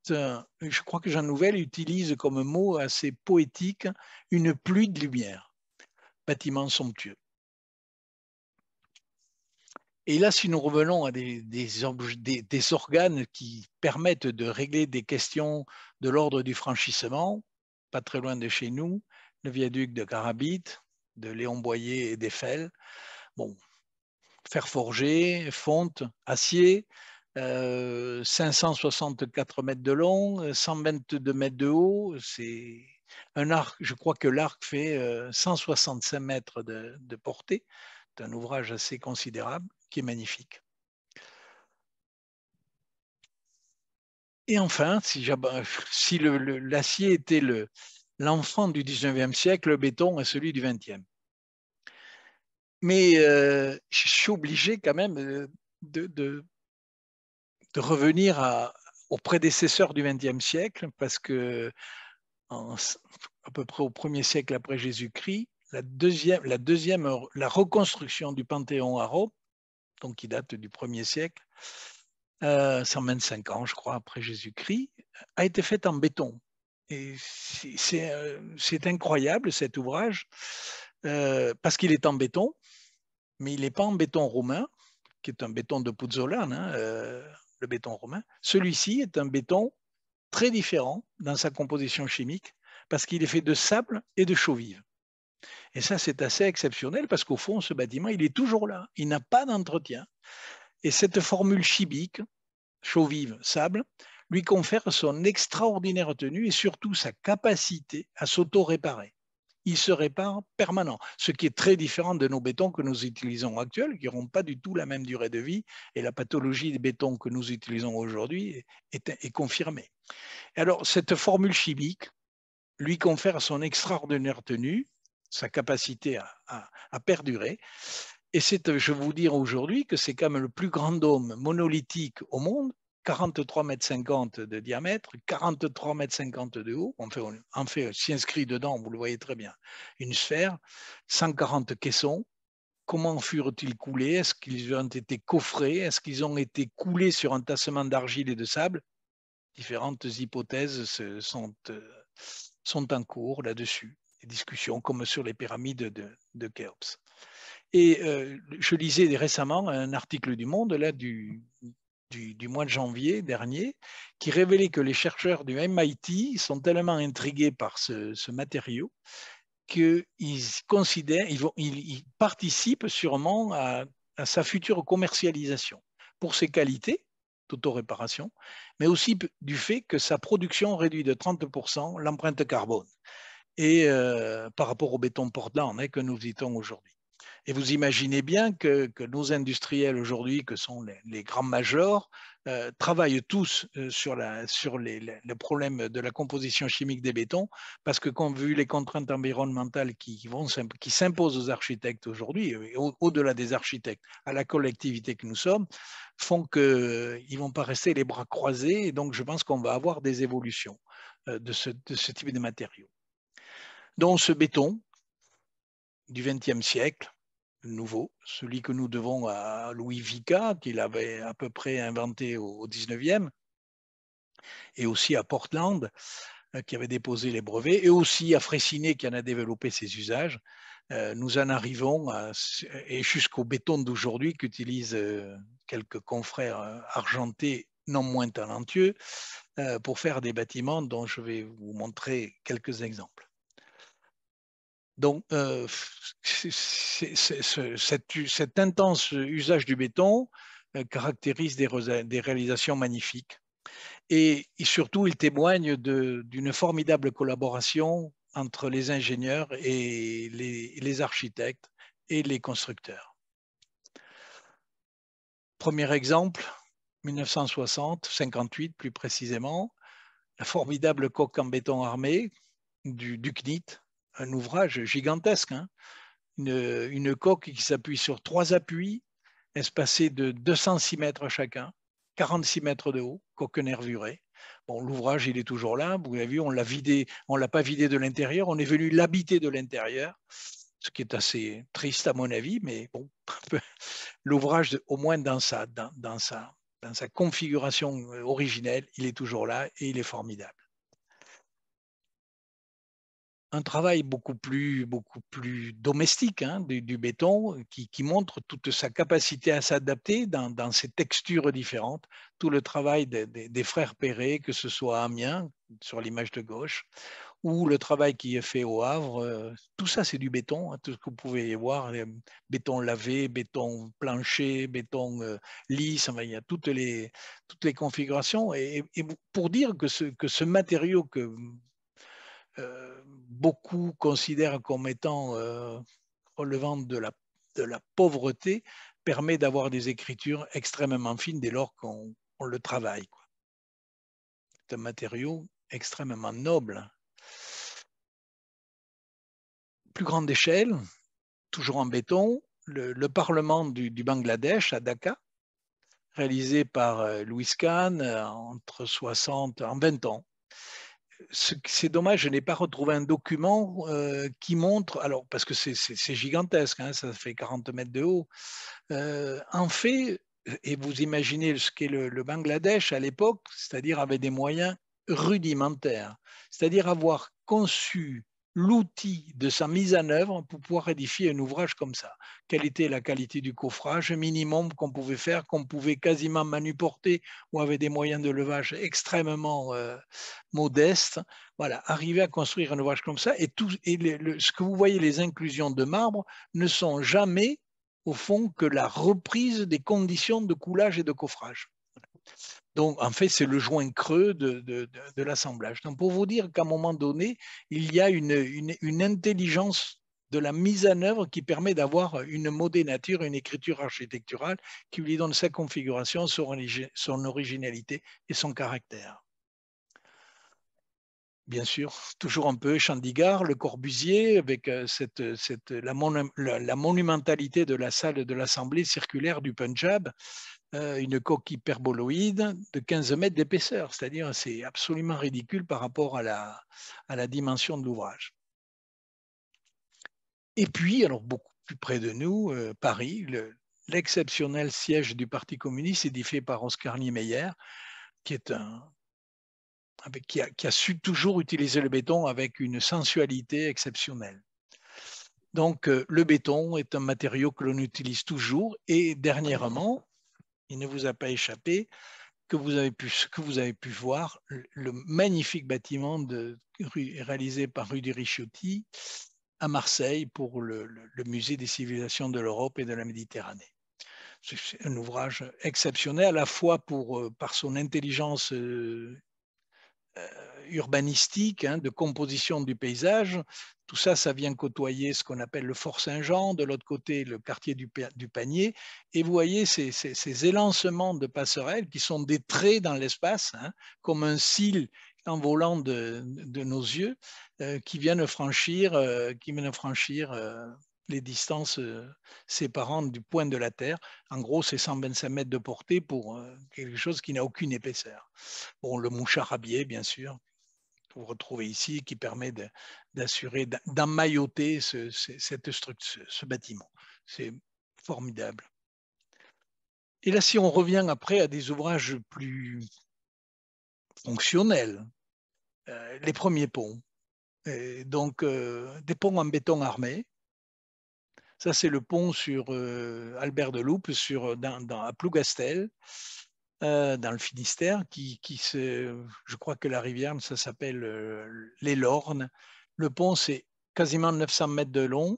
je crois que Jean Nouvel utilise comme mot assez poétique une pluie de lumière. Bâtiment somptueux. Et là, si nous revenons à des, organes qui permettent de régler des questions de l'ordre du franchissement, pas très loin de chez nous, le viaduc de Carabit, de Léon Boyer et d'Eiffel, bon, fer forgé, fonte, acier, 564 euh, mètres de long, 122 mètres de haut, c'est un arc, je crois que l'arc fait 165 euh, mètres de, de portée, c'est un ouvrage assez considérable magnifique. Et enfin, si, l'acier était l'enfant du 19e siècle, le béton est celui du 20e. Mais euh, je suis obligé quand même euh, de, revenir à, aux prédécesseurs du 20e siècle, parce que à peu près au 1er siècle après Jésus-Christ, la deuxième, la deuxième, la reconstruction du Panthéon à Rome qui date du 1er siècle, 125 euh, ans, je crois, après Jésus-Christ, a été fait en béton. Et c'est euh, incroyable cet ouvrage, euh, parce qu'il est en béton, mais il n'est pas en béton romain, qui est un béton de pozzolane, hein, le béton romain. Celui-ci est un béton très différent dans sa composition chimique, parce qu'il est fait de sable et de chaux vive. Et ça, c'est assez exceptionnel parce qu'au fond, ce bâtiment, il est toujours là. Il n'a pas d'entretien. Et cette formule chimique, chaux vive, sable, lui confère son extraordinaire tenue et surtout sa capacité à s'auto-réparer. Il se répare permanent, ce qui est très différent de nos bétons que nous utilisons actuellement, qui n'auront pas du tout la même durée de vie, et la pathologie des bétons que nous utilisons aujourd'hui est, confirmée. Alors, cette formule chimique lui confère son extraordinaire tenue, sa capacité à, perdurer. Et c'est, euh, je vous dire aujourd'hui que c'est quand même le plus grand dôme monolithique au monde, 43 mètres de diamètre, 43 mètres de haut. On fait, on fait s'inscrit dedans, vous le voyez très bien, une sphère, 140 caissons. Comment furent-ils coulés Est-ce qu'ils ont été coffrés Est-ce qu'ils ont été coulés sur un tassement d'argile et de sable Différentes hypothèses sont, euh, sont en cours là-dessus discussions, comme sur les pyramides de, de Et euh, je lisais récemment un article du Monde, là, du, du, mois de janvier dernier, qui révélait que les chercheurs du MIT sont tellement intrigués par ce, ce matériau qu'ils considèrent, ils, vont, ils, participent sûrement à, à sa future commercialisation pour ses qualités d'autoréparation, mais aussi du fait que sa production réduit de 30% l'empreinte carbone et euh, par rapport au béton Portland hein, que nous visitons aujourd'hui. Et vous imaginez bien que, que nos industriels aujourd'hui, que sont les, grands majors, euh, travaillent tous euh, sur, la, sur les, le problème de la composition chimique des bétons, parce que quand vu les contraintes environnementales qui, vont, qui s'imposent aux architectes aujourd'hui, au-delà des architectes, à la collectivité que nous sommes, font qu'ils ne vont pas rester les bras croisés, et donc je pense qu'on va avoir des évolutions de, ce, de ce type de matériaux dont ce béton du XXe siècle, nouveau, celui que nous devons à Louis Vica, qu'il avait à peu près inventé au XIXe, et aussi à Portland, euh, qui avait déposé les brevets, et aussi à Fraissinet, qui en a développé ses usages. Euh, nous en arrivons, et jusqu'au béton d'aujourd'hui qu'utilisent euh, quelques confrères argentés non moins talentueux, pour faire des bâtiments dont je vais vous montrer quelques exemples. Donc, euh, cet, intense usage du béton euh, caractérise des, réalisations magnifiques. Et, surtout, il témoigne d'une formidable collaboration entre les ingénieurs et les, architectes et les constructeurs. Premier exemple, 1960, 58 plus précisément, la formidable coque en béton armé du, du CNIT, un ouvrage gigantesque, hein. une, coque qui s'appuie sur trois appuis, espacés de 206 mètres chacun, 46 mètres de haut, coque nervurée. Bon, l'ouvrage, il est toujours là. Vous l'avez vu, on l'a vidé, on l'a pas vidé de l'intérieur. On est venu l'habiter de l'intérieur, ce qui est assez triste à mon avis, mais l'ouvrage, au moins dans sa configuration euh, originelle, il est toujours là et il est formidable un travail beaucoup plus, beaucoup plus domestique hein, du, béton euh, qui, montre toute sa capacité à s'adapter dans, dans, ces textures différentes. Tout le travail des, frères Perret, que ce soit à Amiens, sur l'image de gauche, ou le travail qui est fait au Havre, euh, tout ça c'est du béton, hein. tout ce que vous pouvez voir, béton lavé, béton planché, béton euh, lisse, il y a toutes les, toutes les configurations. Et, et pour dire que ce, que ce matériau que beaucoup considèrent comme étant euh, relevant de la, pauvreté, permet d'avoir des écritures extrêmement fines dès lors qu'on le travaille. C'est un matériau extrêmement noble. Plus grande échelle, toujours en béton, le, Parlement du, du Bangladesh à Dhaka, réalisé par euh, Louis Kahn euh, entre 60, en 20 ans c'est dommage, je n'ai pas retrouvé un document euh, qui montre, alors parce que c'est gigantesque, hein, ça fait 40 mètres de haut. Euh, en fait, et vous imaginez ce qu'est le, le, Bangladesh à l'époque, c'est-à-dire avait des moyens rudimentaires, c'est-à-dire avoir conçu l'outil de sa mise en œuvre pour pouvoir édifier un ouvrage comme ça. Quelle était la qualité du coffrage minimum qu'on pouvait faire, qu'on pouvait quasiment manuporter ou avec des moyens de levage extrêmement euh, modestes. Voilà, arriver à construire un ouvrage comme ça et, tout, et ce que vous voyez, les inclusions de marbre ne sont jamais au fond que la reprise des conditions de coulage et de coffrage. Donc, en fait, c'est le joint creux de, l'assemblage. Donc, pour vous dire qu'à un moment donné, il y a une, intelligence de la mise en œuvre qui permet d'avoir une modénature, une écriture architecturale qui lui donne sa configuration, son, originalité et son caractère. Bien sûr, toujours un peu Chandigarh, Le Corbusier, avec euh, euh, la monumentalité de la salle de l'Assemblée circulaire du Punjab, euh, une coque hyperboloïde de 15 mètres d'épaisseur. C'est-à-dire, c'est absolument ridicule par rapport à la, dimension de l'ouvrage. Et puis, alors beaucoup plus près de nous, euh, Paris, l'exceptionnel siège du Parti communiste édifié par Oscar Niemeyer, qui est qui, a, su toujours utiliser le béton avec une sensualité exceptionnelle. Donc euh, le béton est un matériau que l'on utilise toujours et dernièrement, il ne vous a pas échappé que vous avez pu, que vous avez pu voir le magnifique bâtiment réalisé par Rudy Ricciotti à Marseille pour le, musée des civilisations de l'Europe et de la Méditerranée. C'est un ouvrage exceptionnel à la fois pour, euh, par son intelligence euh, euh, urbanistique, hein, de composition du paysage. Tout ça, ça vient côtoyer ce qu'on appelle le Fort Saint-Jean, de l'autre côté le quartier du, du, Panier. Et vous voyez ces, élancements de passerelles qui sont des traits dans l'espace, hein, comme un cil envolant de, de nos yeux, euh, qui viennent franchir, euh, qui viennent franchir les distances euh, séparantes du point de la Terre. En gros, c'est 125 mètres de portée pour euh, quelque chose qui n'a aucune épaisseur. Bon, le mouchard à biais, bien sûr, que vous retrouvez ici, qui permet d'assurer, ce, cette structure, ce bâtiment. C'est formidable. Et là, si on revient après à des ouvrages plus fonctionnels, euh, les premiers ponts, donc des ponts en béton armé, ça, c'est le pont sur euh, Albert de Loupe, sur, euh, à Plougastel, euh, dans le Finistère, qui, se, je crois que la rivière, ça s'appelle les Lornes. Le pont, c'est quasiment 900 mètres de long,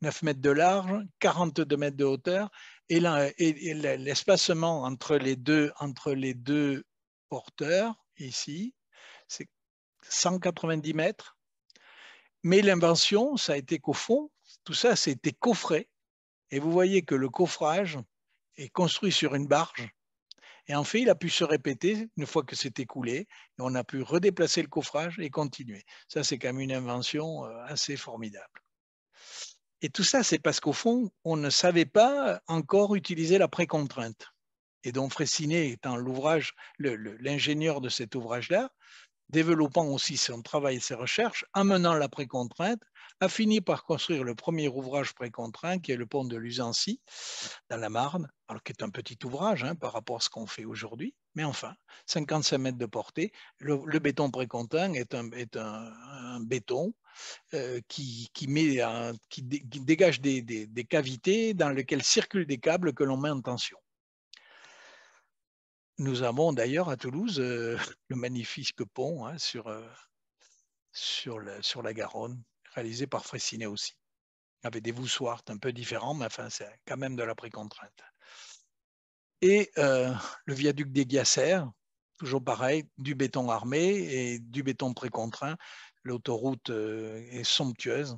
9 mètres de large, 42 mètres de hauteur, et l'espacement entre les deux, entre les deux porteurs, ici, c'est 190 mètres. Mais l'invention, ça a été qu'au fond, tout ça, c'était coffré. Et vous voyez que le coffrage est construit sur une barge. Et en fait, il a pu se répéter une fois que c'était coulé. Et on a pu redéplacer le coffrage et continuer. Ça, c'est quand même une invention euh, assez formidable. Et tout ça, c'est parce qu'au fond, on ne savait pas encore utiliser la précontrainte. Et donc Fraissinet étant l'ingénieur de cet ouvrage-là, développant aussi son travail et ses recherches, amenant la précontrainte, a fini par construire le premier ouvrage précontraint, qui est le pont de Luzancy, dans la Marne, alors qui est un petit ouvrage hein, par rapport à ce qu'on fait aujourd'hui, mais enfin, 55 mètres de portée. Le, béton précontraint est un, béton euh, qui, qui, met qui, dégage des, cavités dans lesquelles circulent des câbles que l'on met en tension. Nous avons d'ailleurs à Toulouse euh, le magnifique pont hein, sur, euh, sur la Garonne réalisé par Fressinet aussi, avait des voussoirs un peu différents, mais enfin, c'est quand même de la précontrainte. Et euh, le viaduc des Giassères, toujours pareil, du béton armé et du béton précontraint. L'autoroute euh, est somptueuse,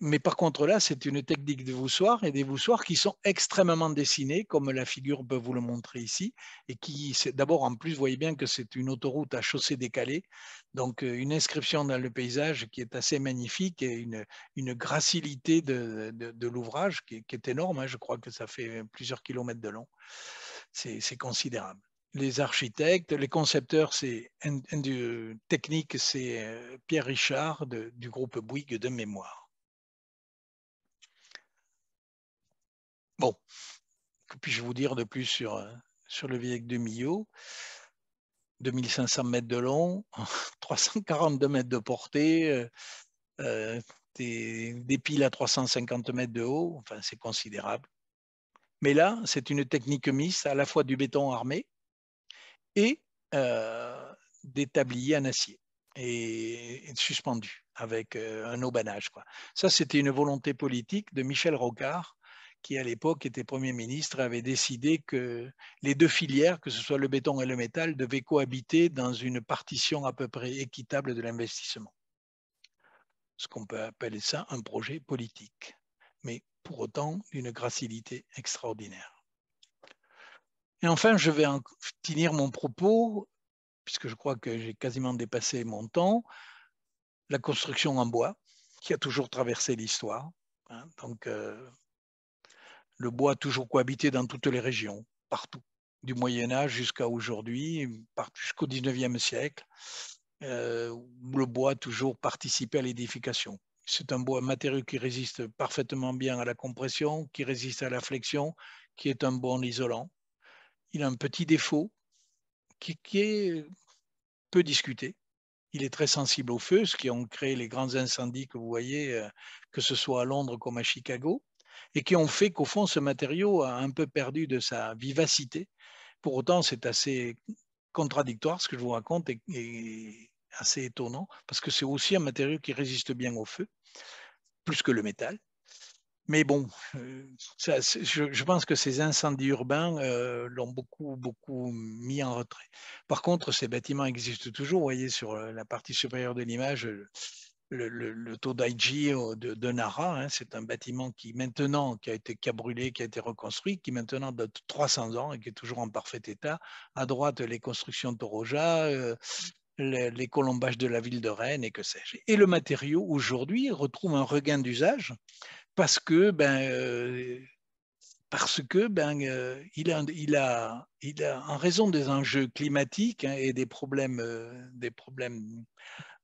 mais par contre, là, c'est une technique de voussoir et des voussoirs qui sont extrêmement dessinés, comme la figure peut vous le montrer ici, et qui, d'abord, en plus, vous voyez bien que c'est une autoroute à chaussée décalée, donc euh, une inscription dans le paysage qui est assez magnifique et une, une gracilité de, l'ouvrage qui, est énorme, hein. je crois que ça fait plusieurs kilomètres de long, c'est considérable les architectes, les concepteurs, c'est technique, c'est euh, Pierre Richard du groupe Bouygues de mémoire. Bon, que puis-je vous dire de plus sur, euh, sur le vieil de Millau 2500 mètres de long, 342 mètres de portée, euh, euh, des, piles à 350 mètres de haut, enfin c'est considérable. Mais là, c'est une technique mixte à la fois du béton armé et euh, des tabliers en acier et, suspendus avec un aubanage. Quoi. Ça, c'était une volonté politique de Michel Rocard qui à l'époque était Premier ministre, avait décidé que les deux filières, que ce soit le béton et le métal, devaient cohabiter dans une partition à peu près équitable de l'investissement. Ce qu'on peut appeler ça un projet politique, mais pour autant d'une gracilité extraordinaire. Et enfin, je vais en finir mon propos, puisque je crois que j'ai quasiment dépassé mon temps, la construction en bois, qui a toujours traversé l'histoire. Hein. donc, euh, le bois a toujours cohabité dans toutes les régions, partout, du Moyen Âge jusqu'à aujourd'hui, jusqu'au XIXe siècle, euh, où le bois a toujours participé à l'édification. C'est un bois matériau qui résiste parfaitement bien à la compression, qui résiste à la flexion, qui est un bon isolant. Il a un petit défaut qui, est peu discuté, il est très sensible au feu, ce qui ont créé les grands incendies que vous voyez, euh, que ce soit à Londres comme à Chicago et qui ont fait qu'au fond, ce matériau a un peu perdu de sa vivacité. Pour autant, c'est assez contradictoire ce que je vous raconte est, assez étonnant parce que c'est aussi un matériau qui résiste bien au feu, plus que le métal. Mais bon, euh, je, pense que ces incendies urbains euh, l'ont beaucoup, beaucoup mis en retrait. Par contre, ces bâtiments existent toujours. Vous voyez, sur euh, la partie supérieure de l'image, le, le, le taux euh, de, Nara. Hein, c'est un bâtiment qui maintenant qui a été qui qui a été reconstruit, qui maintenant date 300 ans et qui est toujours en parfait état. À droite, les constructions de Toroja, euh, les, colombages de la ville de Rennes et que sais-je. Et le matériau aujourd'hui retrouve un regain d'usage parce que ben, euh, parce que ben, euh, il, a, il, a, il, a, en raison des enjeux climatiques hein, et des problèmes, euh, des problèmes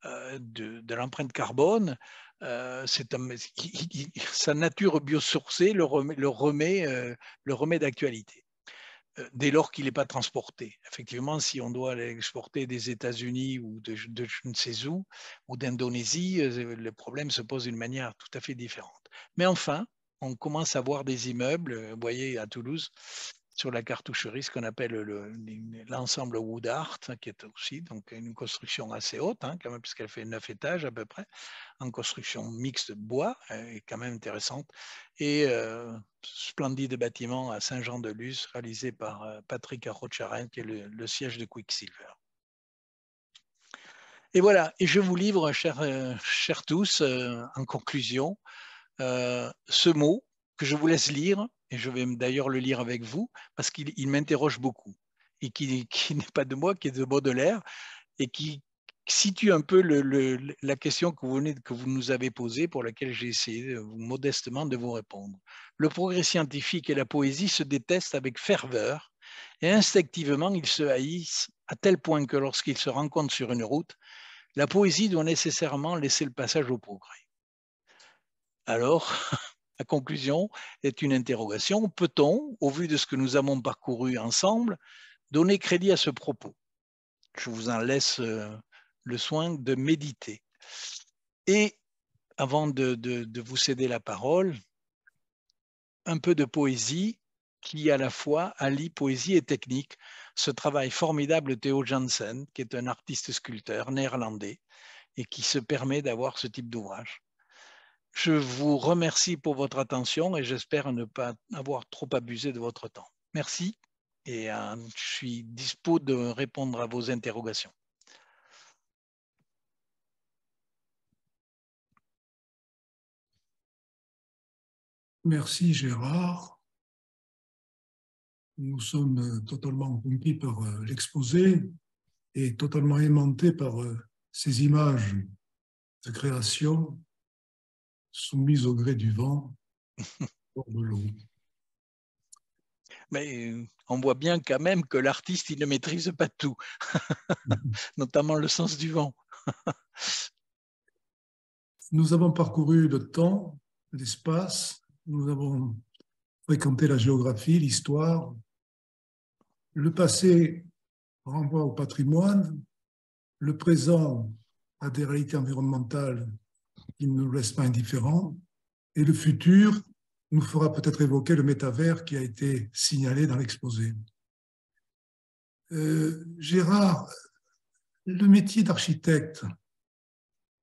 euh, de, l'empreinte carbone, un, sa nature biosourcée le remet, le remet, d'actualité. Dès lors qu'il n'est pas transporté. Effectivement, si on doit l'exporter des États-Unis ou de, de je ne sais où, ou d'Indonésie, le problème se pose d'une manière tout à fait différente. Mais enfin, on commence à voir des immeubles, euh, vous voyez, à Toulouse, sur la cartoucherie, ce qu'on appelle l'ensemble Woodart, Wood hein, Art, qui est aussi donc, une construction assez haute, hein, quand même, puisqu'elle fait neuf étages à peu près, en construction mixte bois, euh, et quand même intéressante. Et euh, splendide bâtiment à Saint-Jean-de-Luz, réalisé par Patrick Arrocharin, qui est le, siège de Quicksilver. Et voilà, et je vous livre, chers, tous, en conclusion, euh, ce mot que je vous laisse lire, et je vais d'ailleurs le lire avec vous, parce qu'il m'interroge beaucoup, et qui, n'est pas de moi, qui est de Baudelaire, et qui situe un peu la question que vous, nous avez posée, pour laquelle j'ai essayé modestement de vous répondre. Le progrès scientifique et la poésie se détestent avec ferveur, et instinctivement ils se haïssent à tel point que lorsqu'ils se rencontrent sur une route, la poésie doit nécessairement laisser le passage au progrès. Alors, la conclusion est une interrogation. Peut-on, au vu de ce que nous avons parcouru ensemble, donner crédit à ce propos Je vous en laisse euh, le soin de méditer. Et avant de, vous céder la parole, un peu de poésie qui à la fois allie poésie et technique. Ce travail formidable de Theo Janssen, qui est un artiste sculpteur néerlandais et qui se permet d'avoir ce type d'ouvrage. Je vous remercie pour votre attention et j'espère ne pas avoir trop abusé de votre temps. Merci et euh, je suis dispo de répondre à vos interrogations. Merci Gérard. Nous sommes totalement conquis par euh, l'exposé et totalement aimantés par euh, ces images de création soumise au gré du vent, de l'eau. Mais euh, on voit bien quand même que l'artiste, il ne maîtrise pas tout, notamment le sens du vent. nous avons parcouru le temps, l'espace, nous avons fréquenté la géographie, l'histoire. Le passé renvoie au patrimoine, le présent à des réalités environnementales qui ne nous laisse pas indifférent, Et le futur nous fera peut-être évoquer le métavers qui a été signalé dans l'exposé. Euh, Gérard, le métier d'architecte,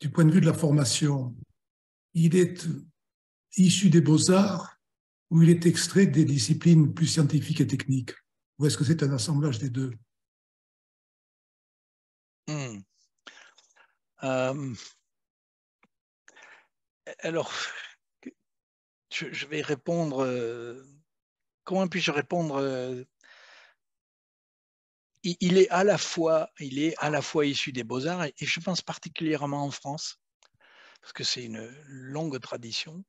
du point de vue de la formation, il est issu des beaux-arts ou il est extrait des disciplines plus scientifiques et techniques Ou est-ce que c'est un assemblage des deux Hum... Alors, je, vais répondre. Euh, comment puis-je répondre euh, il, est à la fois, issu des beaux-arts et, je pense particulièrement en France, parce que c'est une longue tradition.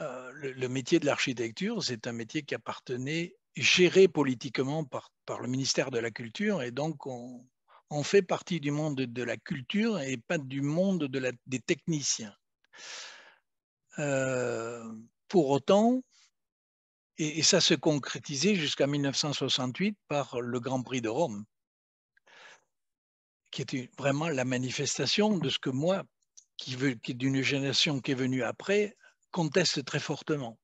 Euh, le, métier de l'architecture, c'est un métier qui appartenait, géré politiquement par, le ministère de la Culture, et donc on, fait partie du monde de la culture et pas du monde des techniciens. Euh, pour autant, et, ça se concrétisait jusqu'à 1968 par le Grand Prix de Rome, qui était vraiment la manifestation de ce que moi, qui, est d'une génération qui est venue après, conteste très fortement.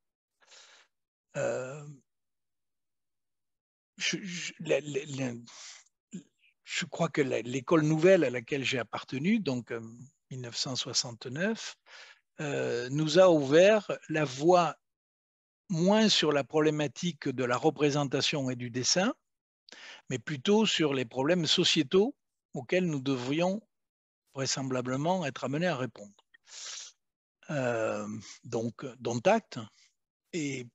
Euh, je, je, crois que l'école nouvelle à laquelle j'ai appartenu, donc euh, 1969, euh, nous a ouvert la voie moins sur la problématique de la représentation et du dessin, mais plutôt sur les problèmes sociétaux auxquels nous devrions vraisemblablement être amenés à répondre. Euh, donc, dont acte. Et,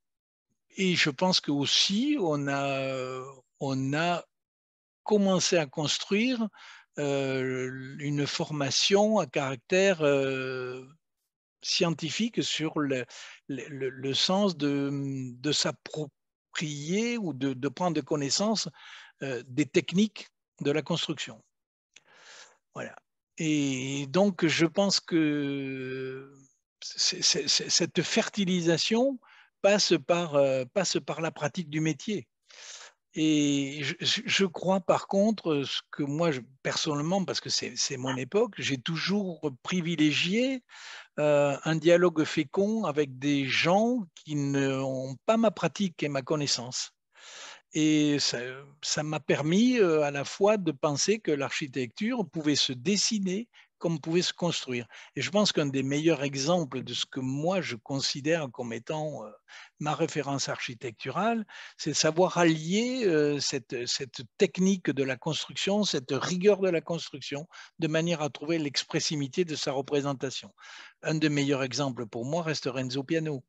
je pense que aussi on a commencé à construire euh, une formation à caractère euh, scientifique sur le, sens de, s'approprier ou de, de, prendre connaissance euh, des techniques de la construction. Voilà. Et donc, je pense que cette fertilisation passe par, passe par la pratique du métier. Et je, crois par contre, euh, ce que moi personnellement, parce que c'est mon époque, j'ai toujours privilégié euh, un dialogue fécond avec des gens qui n'ont pas ma pratique et ma connaissance. Et ça m'a permis euh, à la fois de penser que l'architecture pouvait se dessiner comme pouvait se construire. Et je pense qu'un des meilleurs exemples de ce que moi je considère comme étant euh, ma référence architecturale, c'est savoir allier euh, cette, cette, technique de la construction, cette rigueur de la construction, de manière à trouver l'expressivité de sa représentation. Un des meilleurs exemples pour moi reste Renzo Piano.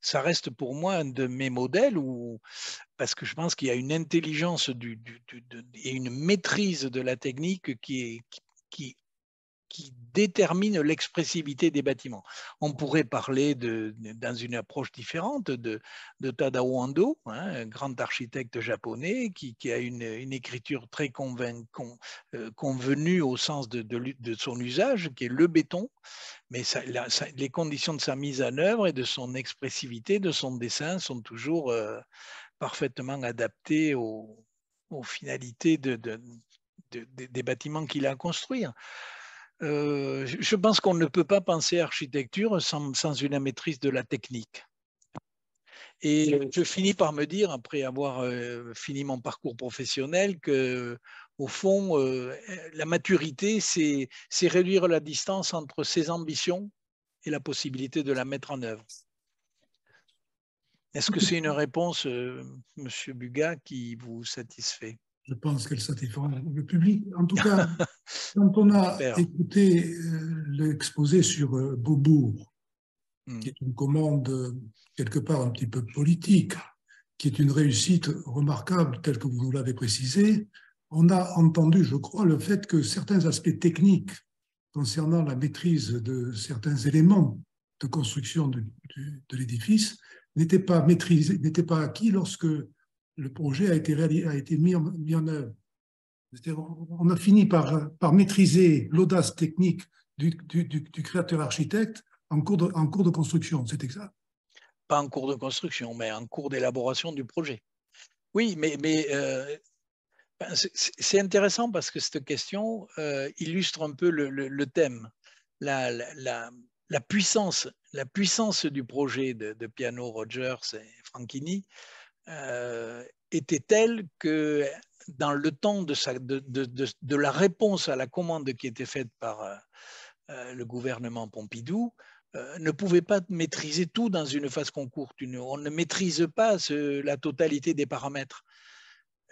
Ça reste pour moi un de mes modèles où, parce que je pense qu'il y a une intelligence du, et une maîtrise de la technique qui est, qui qui qui détermine l'expressivité des bâtiments. On pourrait parler, de, dans une approche différente, de, Tadao Ando, hein, un grand architecte japonais qui, a une, écriture très euh, convenue au sens de, son usage, qui est le béton, mais les conditions de sa mise en œuvre et de son expressivité, de son dessin, sont toujours euh, parfaitement adaptées aux, finalités des bâtiments qu'il a à construire. Euh, je pense qu'on ne peut pas penser architecture sans, sans, une maîtrise de la technique. Et je finis par me dire, après avoir euh, fini mon parcours professionnel, que au fond, euh, la maturité, c'est réduire la distance entre ses ambitions et la possibilité de la mettre en œuvre. Est-ce que c'est une réponse, Monsieur Bugat, qui vous satisfait je pense qu'elle satisfera le public. En tout cas, quand on a écouté euh, l'exposé sur euh, Beaubourg, hmm. qui est une commande euh, quelque part un petit peu politique, qui est une réussite remarquable telle que vous nous l'avez précisé, on a entendu, je crois, le fait que certains aspects techniques concernant la maîtrise de certains éléments de construction de, de l'édifice n'étaient pas n'étaient pas acquis lorsque le projet a été, a été mis, en, œuvre. On a fini par, par maîtriser l'audace technique du, créateur architecte en cours de, construction, c'est exact Pas en cours de construction, mais en cours d'élaboration du projet. Oui, mais, euh, ben, c'est intéressant parce que cette question euh, illustre un peu le, thème, la, puissance, du projet de, de Piano Rogers et Franchini. Euh, était telle que dans le temps de, sa, la réponse à la commande qui était faite par euh, euh, le gouvernement Pompidou, ne pouvait pas maîtriser tout dans une phase concourte. on ne maîtrise pas la totalité des paramètres.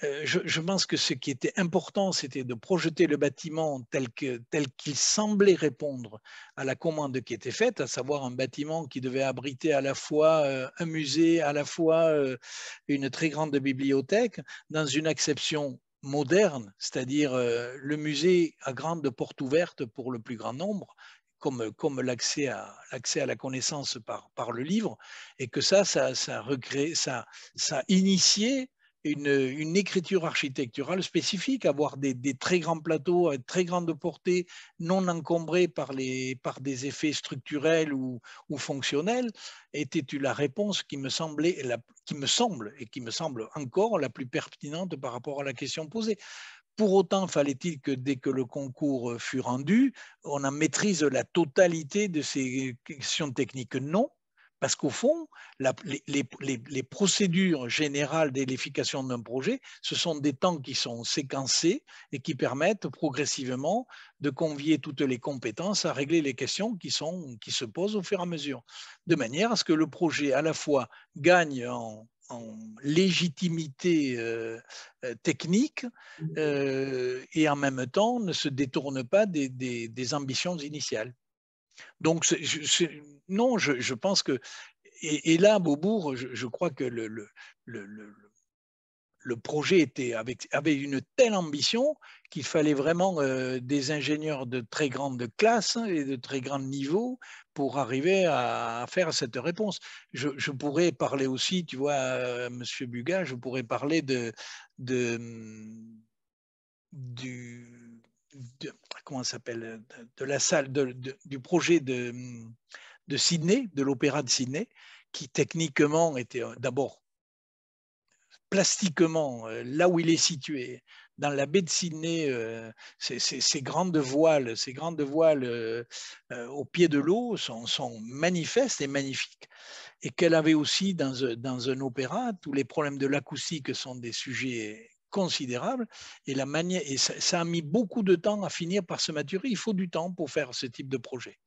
Euh, je, pense que ce qui était important, c'était de projeter le bâtiment tel qu'il semblait répondre à la commande qui était faite, à savoir un bâtiment qui devait abriter à la fois euh, un musée, à la fois euh, une très grande bibliothèque, dans une acception moderne, c'est-à-dire le musée à grande porte ouverte pour le plus grand nombre, comme, l'accès à, à, la connaissance par, le livre, et que ça, ça, ça, initié, une, écriture architecturale spécifique, avoir des, très grands plateaux à très grande portée, non encombrés par, les, par des effets structurels ou, fonctionnels, était la réponse qui me, semblait, qui me semble et qui me semble encore la plus pertinente par rapport à la question posée. Pour autant, fallait-il que dès que le concours fut rendu, on en maîtrise la totalité de ces questions techniques Non, parce qu'au fond, les, procédures générales d'élification d'un projet, ce sont des temps qui sont séquencés et qui permettent progressivement de convier toutes les compétences à régler les questions qui, sont, qui se posent au fur et à mesure. De manière à ce que le projet, à la fois, gagne en, légitimité euh, technique mmh. euh, et en même temps ne se détourne pas des ambitions initiales. Donc, non, je, pense que. Et, là, Beaubourg, je, crois que le, le, projet était avait une telle ambition qu'il fallait vraiment euh, des ingénieurs de très grande classe et de très grand niveau pour arriver à, faire cette réponse. Je, pourrais parler aussi, tu vois, M. Euh, Monsieur Bugat, je pourrais parler de, de hum, du comment s'appelle euh, de la salle du projet mm, de, Sydney, de l'opéra de Sydney, qui techniquement était euh, d'abord plastiquement euh, là où il est situé, dans la baie de Sydney, ces, grandes voiles, ces grandes voiles au pied de l'eau sont, manifestes et magnifiques. Et qu'elle avait aussi dans, dans un opéra, tous les problèmes de l'acoustique sont des sujets considérable et, la manière, et ça, a mis beaucoup de temps à finir par se maturer. Il faut du temps pour faire ce type de projet.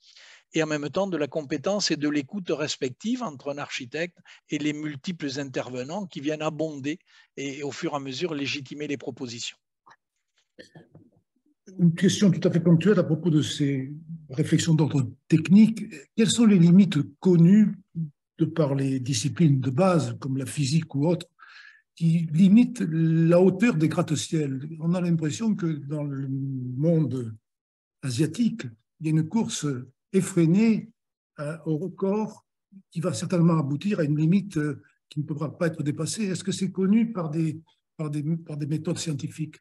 Et en même temps, de la compétence et de l'écoute respective entre un architecte et les multiples intervenants qui viennent abonder et, au fur et à mesure légitimer les propositions. Une question tout à fait ponctuelle à propos de ces réflexions d'ordre technique. Quelles sont les limites connues de par les disciplines de base comme la physique ou autre qui limite la hauteur des gratte ciel On a l'impression que dans le monde asiatique, il y a une course effrénée euh, au record qui va certainement aboutir à une limite euh, qui ne pourra pas être dépassée. Est-ce que c'est connu par des, par, des, par des méthodes scientifiques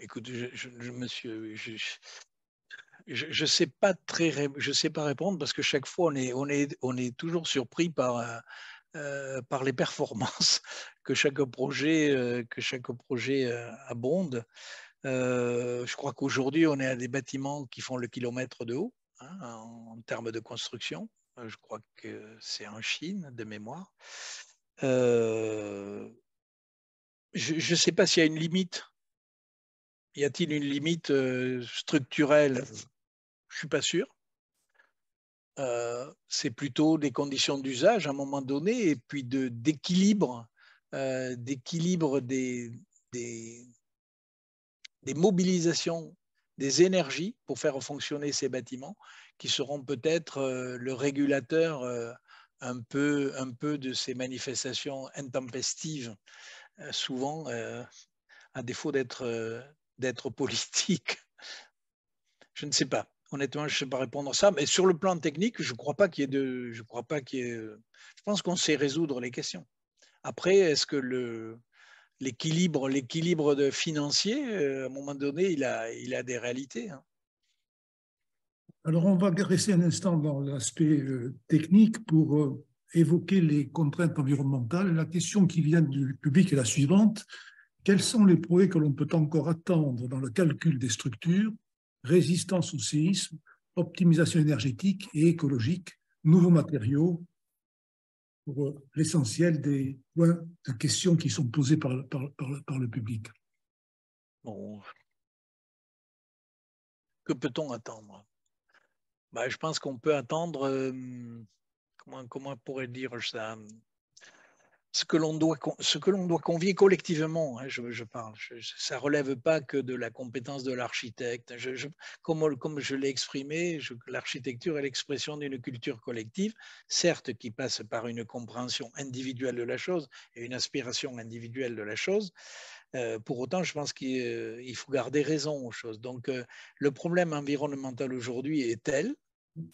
Écoute, je, je, monsieur, je ne sais pas très, je sais pas répondre parce que chaque fois on est, on est, on est toujours surpris par euh, euh, par les performances que chaque projet, euh, que chaque projet euh, abonde. je crois qu'aujourd'hui, on est à des bâtiments qui font le kilomètre de haut en, hein, en, termes de construction. Je crois que c'est en Chine, de mémoire. je ne sais pas s'il y a une limite. Y a-t-il une limite structurelle Je ne suis pas sûr. Euh, c'est plutôt des conditions d'usage à un moment donné et puis d'équilibre, euh, d'équilibre des, des, mobilisations des énergies pour faire fonctionner ces bâtiments qui seront peut-être euh, le régulateur un peu, un peu de ces manifestations intempestives, souvent à défaut d'être d'être politique. Je ne sais pas. Honnêtement, je ne sais pas répondre à ça, mais sur le plan technique, je ne crois pas qu'il y ait de. Je crois pas qu'il Je pense qu'on sait résoudre les questions. Après, est-ce que l'équilibre l'équilibre de financier, euh, à un moment donné, il a, il a des réalités. Hein. Alors, on va rester un instant dans l'aspect euh, technique pour euh, évoquer les contraintes environnementales. La question qui vient du public est la suivante. Quels sont les progrès que l'on peut encore attendre dans le calcul des structures résistance au séisme, optimisation énergétique et écologique, nouveaux matériaux, pour euh, l'essentiel des questions qui sont posées par, par, le public. Bon. Que peut-on attendre bah, Je pense qu'on peut attendre, euh, comment, comment on pourrait dire ça ce que l'on doit, ce que l'on doit convier collectivement. Hein, je, parle, ça relève pas que de la compétence de l'architecte. Je, comme, comme, je l'ai exprimé, l'architecture est l'expression d'une culture collective, certes qui passe par une compréhension individuelle de la chose et une aspiration individuelle de la chose. Euh, pour autant, je pense qu'il euh, faut garder raison aux choses. Donc, euh, le problème environnemental aujourd'hui est tel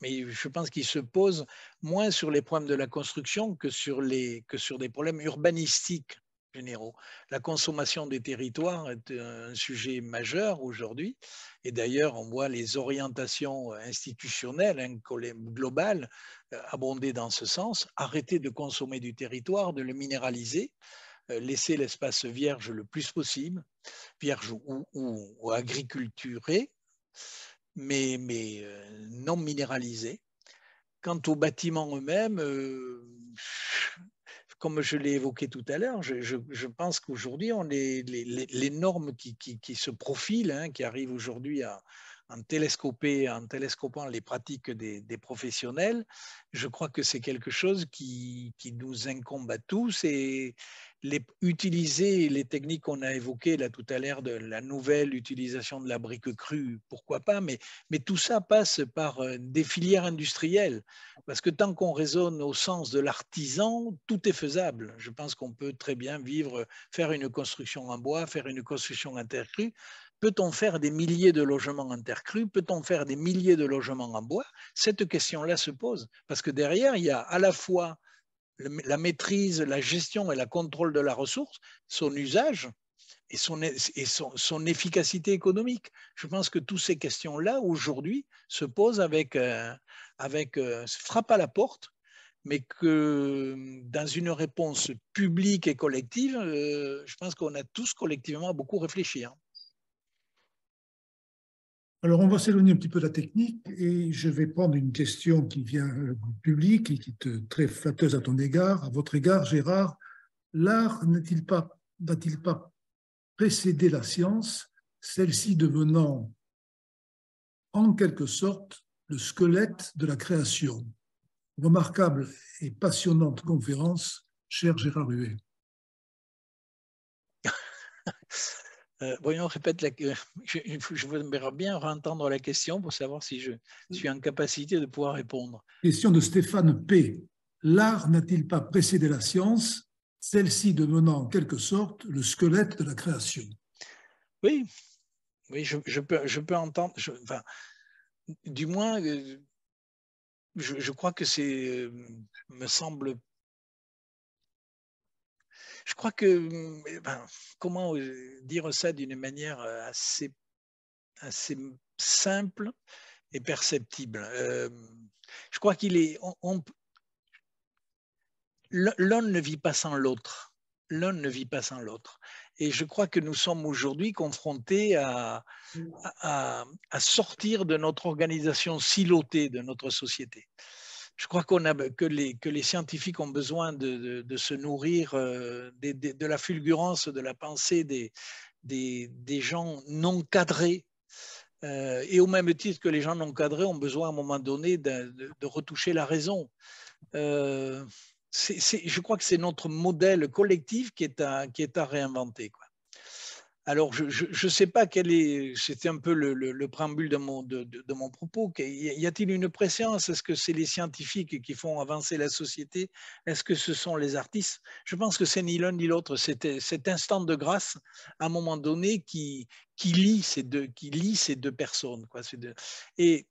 mais je pense qu'il se pose moins sur les problèmes de la construction que sur, les, que sur des problèmes urbanistiques généraux. La consommation des territoires est un sujet majeur aujourd'hui, et d'ailleurs on voit les orientations institutionnelles hein, globales euh, abonder dans ce sens, arrêter de consommer du territoire, de le minéraliser, euh, laisser l'espace vierge le plus possible, vierge ou, ou, ou agriculturé, mais, euh, non minéralisés. Quant aux bâtiments eux-mêmes, euh, comme je l'ai évoqué tout à l'heure, je, pense qu'aujourd'hui, on les, les, normes qui, se profilent, hein, qui arrivent aujourd'hui à, en, en télescopant les pratiques des, professionnels, je crois que c'est quelque chose qui, qui, nous incombe à tous et, utiliser les techniques qu'on a évoquées là tout à l'heure de la nouvelle utilisation de la brique crue, pourquoi pas, mais, tout ça passe par euh, des filières industrielles, parce que tant qu'on raisonne au sens de l'artisan, tout est faisable. Je pense qu'on peut très bien vivre, faire une construction en bois, faire une construction intercrue, Peut-on faire des milliers de logements intercrus Peut-on faire des milliers de logements en bois Cette question-là se pose, parce que derrière, il y a à la fois la maîtrise, la gestion et la contrôle de la ressource, son usage et, son, efficacité économique. Je pense que toutes ces questions-là, aujourd'hui, se posent avec, euh, avec euh, frappe à la porte, mais que dans une réponse publique et collective, euh, je pense qu'on a tous collectivement beaucoup réfléchi. Hein. Alors, on va s'éloigner un petit peu de la technique et je vais prendre une question qui vient euh, du public et qui est euh, très flatteuse à ton égard, à votre égard, Gérard. L'art n'a-t-il pas, pas précédé la science, celle-ci devenant en quelque sorte le squelette de la création Remarquable et passionnante conférence, cher Gérard Huet. Euh, voyons, répète je, voudrais bien entendre la question pour savoir si je suis en capacité de pouvoir répondre. Question de Stéphane P. L'art n'a-t-il pas précédé la science, celle-ci devenant en quelque sorte le squelette de la création Oui, oui, je, je, peux, je peux, entendre. Enfin, du moins, euh, je, crois que c'est, euh, me semble je crois que, hum, eh ben, comment euh, dire ça d'une manière euh, assez, simple et perceptible euh, Je crois qu'il est. On, l'un ne vit pas sans l'autre. L'un ne vit pas sans l'autre. Et je crois que nous sommes aujourd'hui confrontés à, à sortir de notre organisation silotée, de notre société je crois qu'on a, que, les, que les scientifiques ont besoin de, se nourrir euh, de, la fulgurance de la pensée des, des, gens non cadrés. Euh, et au même titre que les gens non cadrés ont besoin à un moment donné de, retoucher la raison. Euh, je crois que c'est notre modèle collectif qui est à, qui est à réinventer. Alors, je ne sais pas quel est, c'était un peu le, préambule de mon, de, mon, propos, y a-t-il une préscience Est-ce que c'est les scientifiques qui font avancer la société Est-ce que ce sont les artistes Je pense que c'est ni l'un ni l'autre, c'est cet instant de grâce, à un moment donné, qui, qui, lie, ces deux, qui lie ces deux personnes. Quoi, ces deux. Et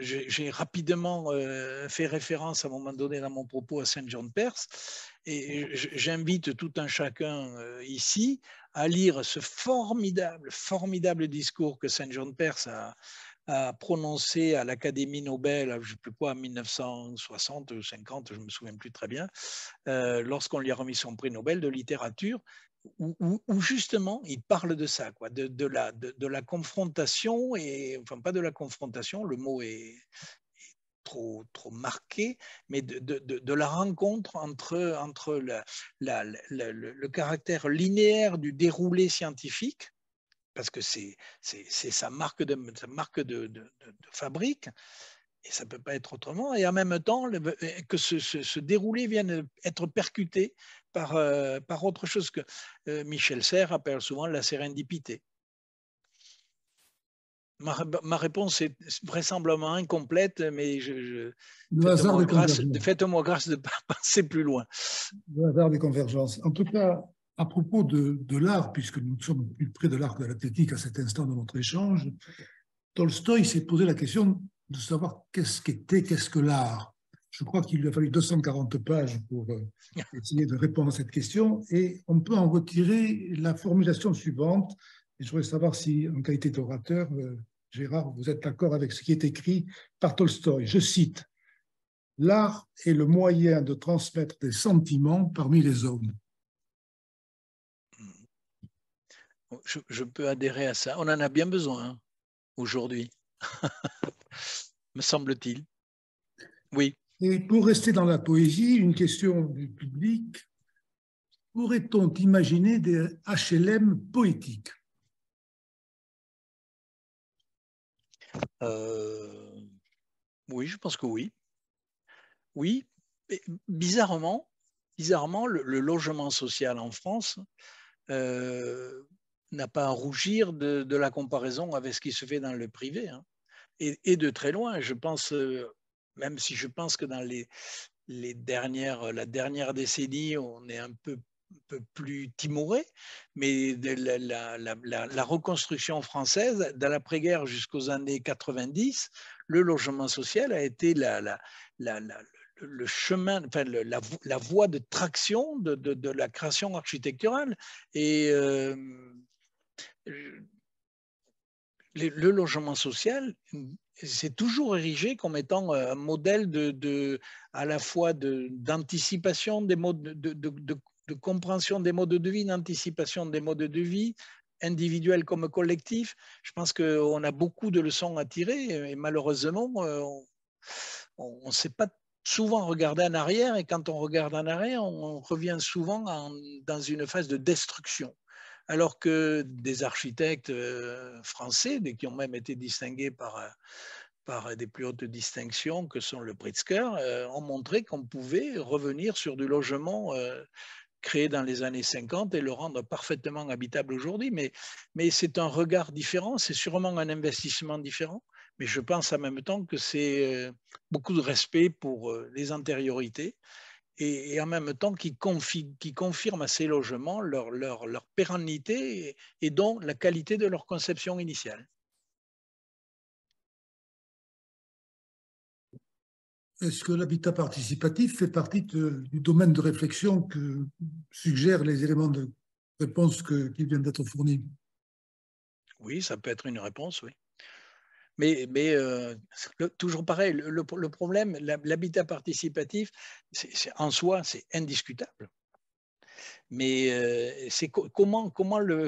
j'ai rapidement euh, fait référence à un moment donné dans mon propos à Saint-Jean-de-Perse, et mmh j'invite tout un chacun euh, ici à lire ce formidable, formidable discours que Saint-Jean-de-Perse a, prononcé à l'Académie Nobel, je ne sais plus quoi, en 1960 ou 50, je ne me souviens plus très bien, euh, lorsqu'on lui a remis son prix Nobel de littérature où, justement il parle de ça, quoi, de, la, confrontation, et, enfin pas de la confrontation, le mot est, trop, marqué, mais de, la rencontre entre, le, caractère linéaire du déroulé scientifique, parce que c'est sa marque, de, fabrique, et ça ne peut pas être autrement, et en même temps que ce, déroulé vienne être percuté euh, par, autre chose que euh, Michel Serre appelle souvent la sérendipité. Ma, réponse est vraisemblablement incomplète, mais je, faites-moi grâce, de ne pas penser plus loin. Le hasard des convergences. En tout cas, à propos de, l'art, puisque nous sommes plus près de l'art que de l'athlétique à cet instant de notre échange, Tolstoï s'est posé la question de savoir qu'est-ce qu'était, qu'est-ce que l'art. Je crois qu'il lui a fallu 240 pages pour euh, essayer de répondre à cette question. Et on peut en retirer la formulation suivante. Et je voudrais savoir si, en qualité d'orateur, euh, Gérard, vous êtes d'accord avec ce qui est écrit par Tolstoï. Je cite L'art est le moyen de transmettre des sentiments parmi les hommes. Je, peux adhérer à ça. On en a bien besoin hein, aujourd'hui, me semble-t-il. Oui. Et pour rester dans la poésie, une question du public. Pourrait-on imaginer des HLM poétiques euh, Oui, je pense que oui. Oui, bizarrement, bizarrement le, logement social en France euh, n'a pas à rougir de, la comparaison avec ce qui se fait dans le privé. Hein, et, de très loin, je pense euh, même si je pense que dans les, les dernières, la dernière décennie, on est un peu, peu plus timoré, mais la, reconstruction française, de l'après-guerre jusqu'aux années 90, le logement social a été le chemin, enfin, la, voie de traction de, de, de la création architecturale. Et euh, le logement social c'est toujours érigé comme étant euh, un modèle de, à la fois d'anticipation de, des modes de, compréhension des modes de vie, d'anticipation des modes de vie individuels comme collectifs. Je pense qu'on a beaucoup de leçons à tirer et malheureusement, euh, on ne sait pas souvent regarder en arrière et quand on regarde en arrière, on, revient souvent dans une phase de destruction alors que des architectes euh, français, qui ont même été distingués euh, par, des plus hautes distinctions que sont le Pritzker, euh, ont montré qu'on pouvait revenir sur du logement créé dans les années 50 et le rendre parfaitement habitable aujourd'hui. mais c'est un regard différent, c'est sûrement un investissement différent, mais je pense en même temps que c'est beaucoup de respect pour les antériorités et, en même temps qui, confirme qui confirme à ces logements leur, leur, leur pérennité et, donc la qualité de leur conception initiale. Est-ce que l'habitat participatif fait partie du domaine de réflexion que suggèrent les éléments de réponse qui viennent d'être fournis Oui, ça peut être une réponse, oui. Mais, euh, toujours pareil, le, problème, l'habitat participatif, en soi, c'est indiscutable. Mais euh, c'est comment, comment, le,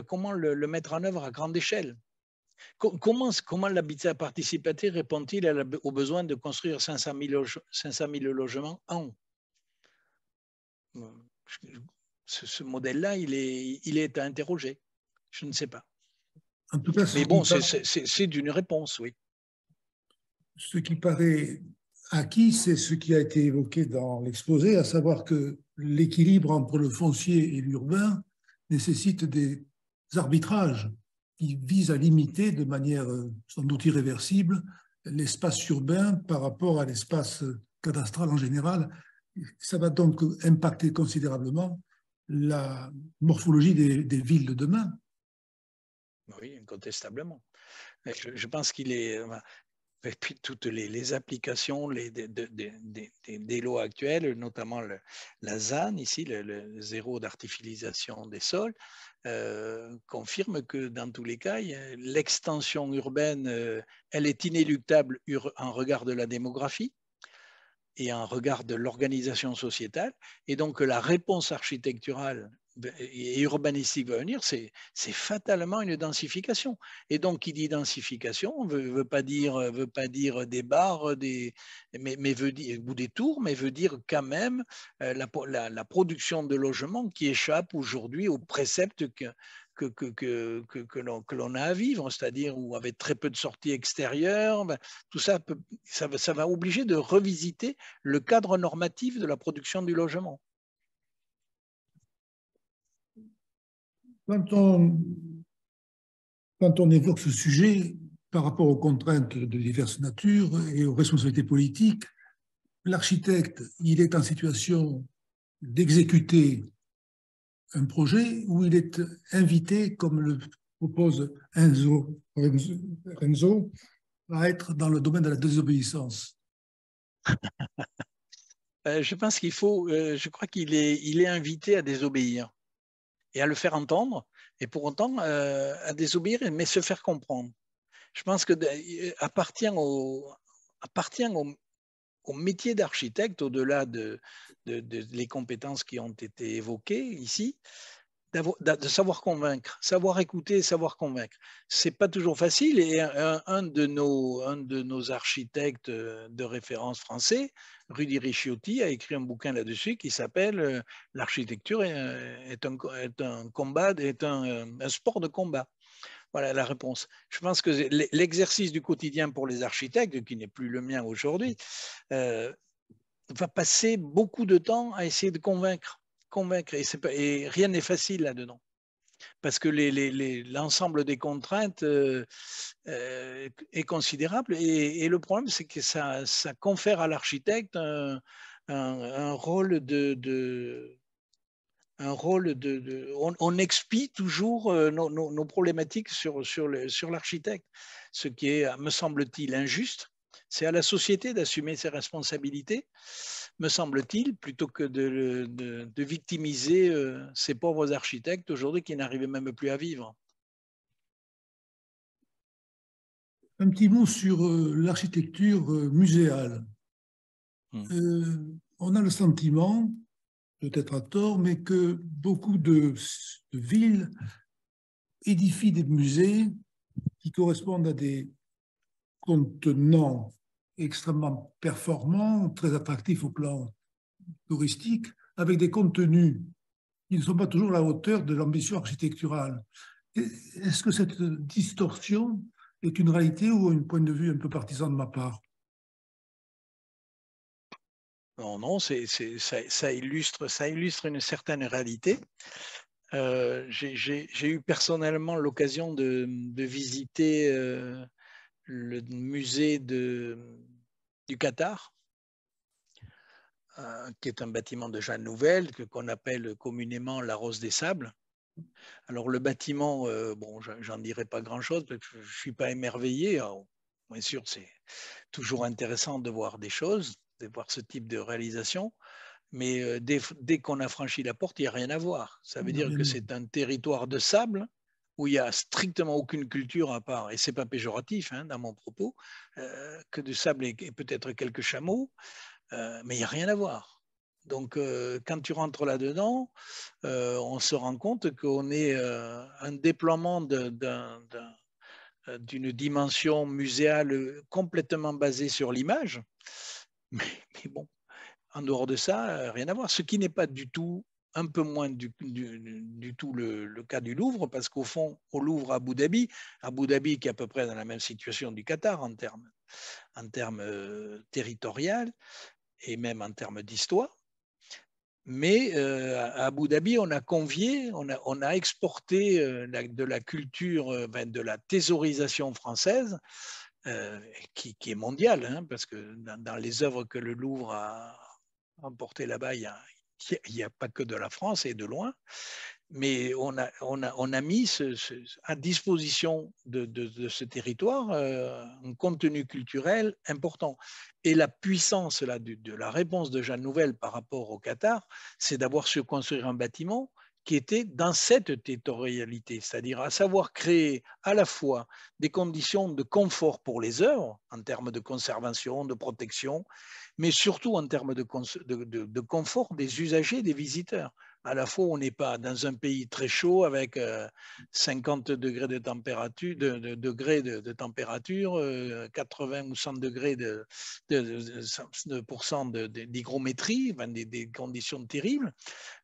mettre en œuvre à grande échelle Comment, l'habitat participatif répond-il au besoin de construire 500 000, logements en Ce, ce modèle-là, il est, il est à interroger. Je ne sais pas. En tout mais bon, c'est d'une réponse, oui ce qui paraît acquis, c'est ce qui a été évoqué dans l'exposé, à savoir que l'équilibre entre le foncier et l'urbain nécessite des arbitrages qui visent à limiter de manière euh, sans doute irréversible l'espace urbain par rapport à l'espace cadastral en général. Ça va donc impacter considérablement la morphologie des, villes de demain. Oui, incontestablement. je pense qu'il est. toutes les, applications les, des, des, des, notamment la ZAN, ici le, zéro d'artificialisation des sols, confirment euh, confirme que dans tous les cas, l'extension urbaine, euh, elle est inéluctable en regard de la démographie et en regard de l'organisation sociétale, et donc la réponse architecturale ben, et urbanistique va venir, c'est fatalement une densification. Et donc, qui dit densification ne veut, pas dire, veut pas dire des bars des, mais, veut dire, ou des tours, mais veut dire quand même euh, la, production de logements qui échappe aujourd'hui aux préceptes que, que, que, l'on a à vivre, c'est-à-dire où avec très peu de sorties extérieures, ben, tout ça, ça va obliger de revisiter le cadre normatif de la production du logement. Quand on, évoque ce sujet par rapport aux contraintes de diverses natures et aux responsabilités politiques, l'architecte, il est en situation d'exécuter un projet où il est invité, comme le propose Enzo, Renzo, à être dans le domaine de la désobéissance euh, Je pense qu'il faut, euh, je crois qu'il est invité à désobéir et à le faire entendre, et pour autant euh, à désobéir, mais se faire comprendre. Je pense que euh, appartient au, métier d'architecte, au-delà de, de, les compétences qui ont été évoquées ici, de savoir convaincre, savoir écouter, savoir convaincre. C'est pas toujours facile et un, de nos, de nos architectes euh, de référence français, Rudy Ricciotti, a écrit un bouquin là-dessus qui s'appelle euh, L'architecture euh, est, un, est, un, combat, est un, sport de combat. Voilà la réponse. Je pense que l'exercice du quotidien pour les architectes, qui n'est plus le mien aujourd'hui, va passer beaucoup de temps à essayer de convaincre convaincre. Et, rien n'est facile là-dedans. Parce que l'ensemble les, des contraintes euh, euh, est considérable. Et, le problème, c'est que ça, confère à l'architecte un, rôle de, un rôle de, on, expie toujours euh, nos, problématiques sur, sur l'architecte, ce qui est, me semble-t-il, injuste. C'est à la société d'assumer ses responsabilités me semble-t-il, plutôt que de, victimiser euh, ces pauvres architectes aujourd'hui qui n'arrivaient même plus à vivre. Un petit mot sur euh, l'architecture euh, muséale. Hmm. on a le sentiment, peut-être à tort, mais que beaucoup de, de villes édifient des musées qui correspondent à des contenants extrêmement performant, très attractif au plan touristique, avec des contenus qui ne sont pas toujours à la hauteur de l'ambition architecturale. Est-ce que cette distorsion est une réalité ou un point de vue un peu partisan de ma part Non, non, ça, illustre, ça illustre une certaine réalité. Euh, j'ai eu personnellement l'occasion de, visiter euh, le musée du Qatar, euh, qui est un bâtiment de Jeanne Nouvelle, que qu'on appelle communément la Rose des Sables. Alors le bâtiment, euh, bon, j'en dirai pas grand-chose, je ne suis pas émerveillé. bien sûr, c'est toujours intéressant de voir des choses, de voir ce type de réalisation, mais euh, dès, qu'on a franchi la porte, il n'y a rien à voir. Ça veut dire que c'est un territoire de sable où il n'y a strictement aucune culture à part, et ce n'est pas péjoratif hein, dans mon propos, euh, que du sable et, peut-être quelques chameaux, euh, mais il n'y a rien à voir. Donc euh, quand tu rentres là-dedans, on se rend compte qu'on est un déploiement d'une dimension muséale complètement basée sur l'image. mais bon, en dehors de ça, rien à voir. Ce qui n'est pas du tout un peu moins du, tout le, cas du Louvre, parce qu'au fond, au Louvre à Abu Dhabi, Abu Dhabi qui est à peu près dans la même situation du Qatar en termes, en termes euh, territorial et même en termes d'histoire. Mais euh, à Abu Dhabi, on a convié, on a, on a exporté euh, de la culture, ben, de la thésaurisation française, qui, est mondiale, hein, parce que dans, les œuvres que le Louvre a, emportées là-bas, il, a il n'y a pas que de la France et de loin, mais on a, mis à disposition de, ce territoire euh, un contenu culturel important. Et la puissance de, de, la réponse de Jeanne Nouvelle par rapport au Qatar, c'est d'avoir su construire un bâtiment qui était dans cette territorialité, c'est-à-dire à savoir créer à la fois des conditions de confort pour les œuvres, en termes de conservation, de protection, mais surtout en termes de confort des usagers, des visiteurs à la fois, on n'est pas dans un pays très chaud avec 50 euh, degrés de température, degrés de, température 80 euh, ou 100 degrés de, d'hygrométrie, des, des, conditions terribles,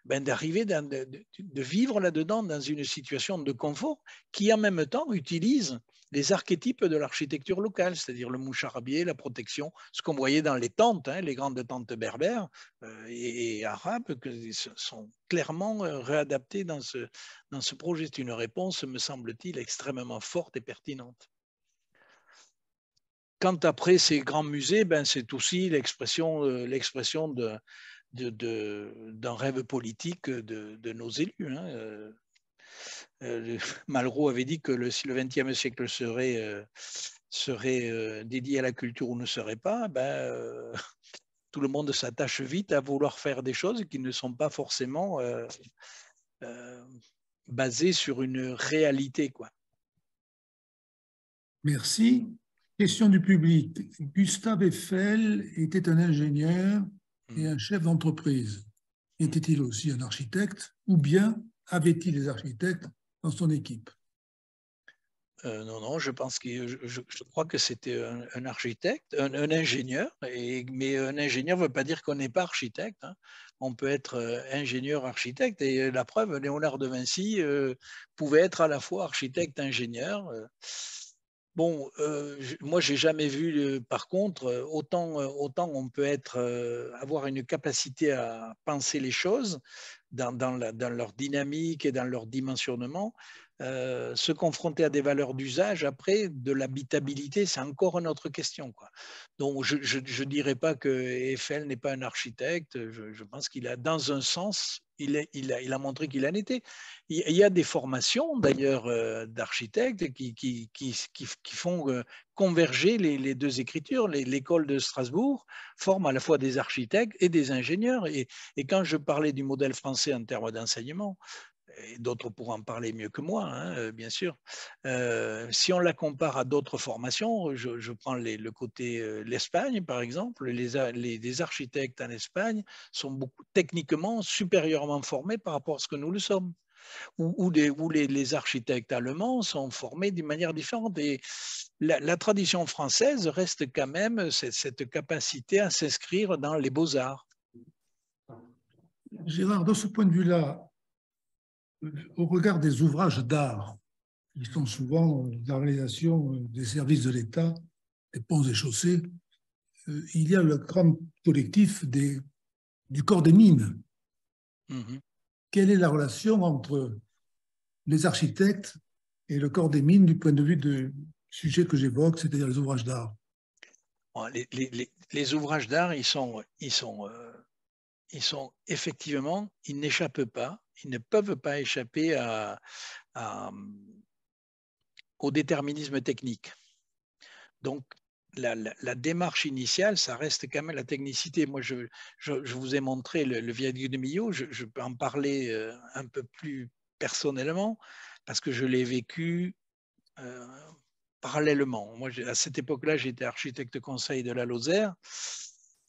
ben d'arriver de, vivre là-dedans dans une situation de confort qui en même temps utilise les archétypes de l'architecture locale, c'est-à-dire le moucharabier, la protection, ce qu'on voyait dans les tentes, hein, les grandes tentes berbères euh, et, arabes, qui sont clairement euh, réadaptées dans ce, dans ce projet. C'est une réponse, me semble-t-il, extrêmement forte et pertinente. Quant après ces grands musées, ben, c'est aussi l'expression euh, l'expression d'un rêve politique de, nos élus. Hein, euh, Malraux avait dit que le, si le XXe siècle serait, euh, euh, dédié à la culture ou ne serait pas, ben, tout le monde s'attache vite à vouloir faire des choses qui ne sont pas forcément basées sur une réalité. Quoi. Merci. Question du public. Gustave Eiffel était un ingénieur et hmm. un chef d'entreprise. Était-il aussi un architecte ou bien avait-il des architectes dans son équipe euh, non, non, je pense que je, crois que c'était un, architecte, un, ingénieur, mais un ingénieur ne veut pas dire qu'on n'est pas architecte. Hein. On peut être euh, ingénieur architecte et euh, la preuve, Léonard de Vinci pouvait être à la fois architecte ingénieur. Bon, euh, moi, j'ai jamais vu, euh, par contre, euh, autant, euh, autant on peut être, avoir une capacité à penser les choses dans, la, dans leur dynamique et dans leur dimensionnement, se confronter à des valeurs d'usage, après, de l'habitabilité, c'est encore une autre question. Quoi. Donc, je ne dirais pas que Eiffel n'est pas un architecte, je, je pense qu'il a, dans un sens, il, a, montré qu'il en était. Il, y a des formations d'ailleurs euh, d'architectes qui, qui, font euh, converger les, deux écritures. L'école de Strasbourg forme à la fois des architectes et des ingénieurs. et quand je parlais du modèle français en termes d'enseignement, et d'autres pourront en parler mieux que moi, hein, euh, bien sûr, euh, si on la compare à d'autres formations, je, prends le côté euh, l'Espagne par exemple, les, les, architectes en Espagne sont beaucoup techniquement supérieurement formés par rapport à ce que nous le sommes. Ou, ou, les, architectes allemands sont formés d'une manière différente. Et la, tradition française reste quand même cette, cette capacité à s'inscrire dans les beaux-arts. Gérard, de ce point de vue-là, au regard des ouvrages d'art, qui sont souvent la réalisation des services de l'État, des ponts et chaussées, euh, il y a le grand collectif du corps des mines. Mhm. Quelle est la relation entre les architectes et le corps des mines du point de vue du sujet que j'évoque, c'est-à-dire les ouvrages d'art oh, les, ouvrages d'art, ils sont, euh, ils sont effectivement, ils n'échappent pas, ils ne peuvent pas échapper à, au déterminisme technique. Donc, la, démarche initiale, ça reste quand même la technicité. Moi, je, vous ai montré le, le viaduc de Millau, je, peux en parler euh, un peu plus personnellement, parce que je l'ai vécu euh, parallèlement. Moi, à cette époque-là, j'étais architecte conseil de la Lozère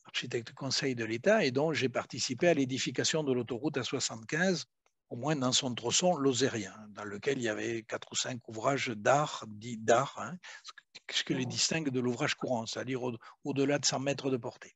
architecte conseil de l'État, et dont j'ai participé à l'édification de l'autoroute à 75 au moins dans son tronçon lozérien, dans lequel il y avait quatre ou cinq ouvrages d'art, dits d'art, hein, ce que les mmh. distingue de l'ouvrage courant, c'est-à-dire au-delà de 100 mètres de portée.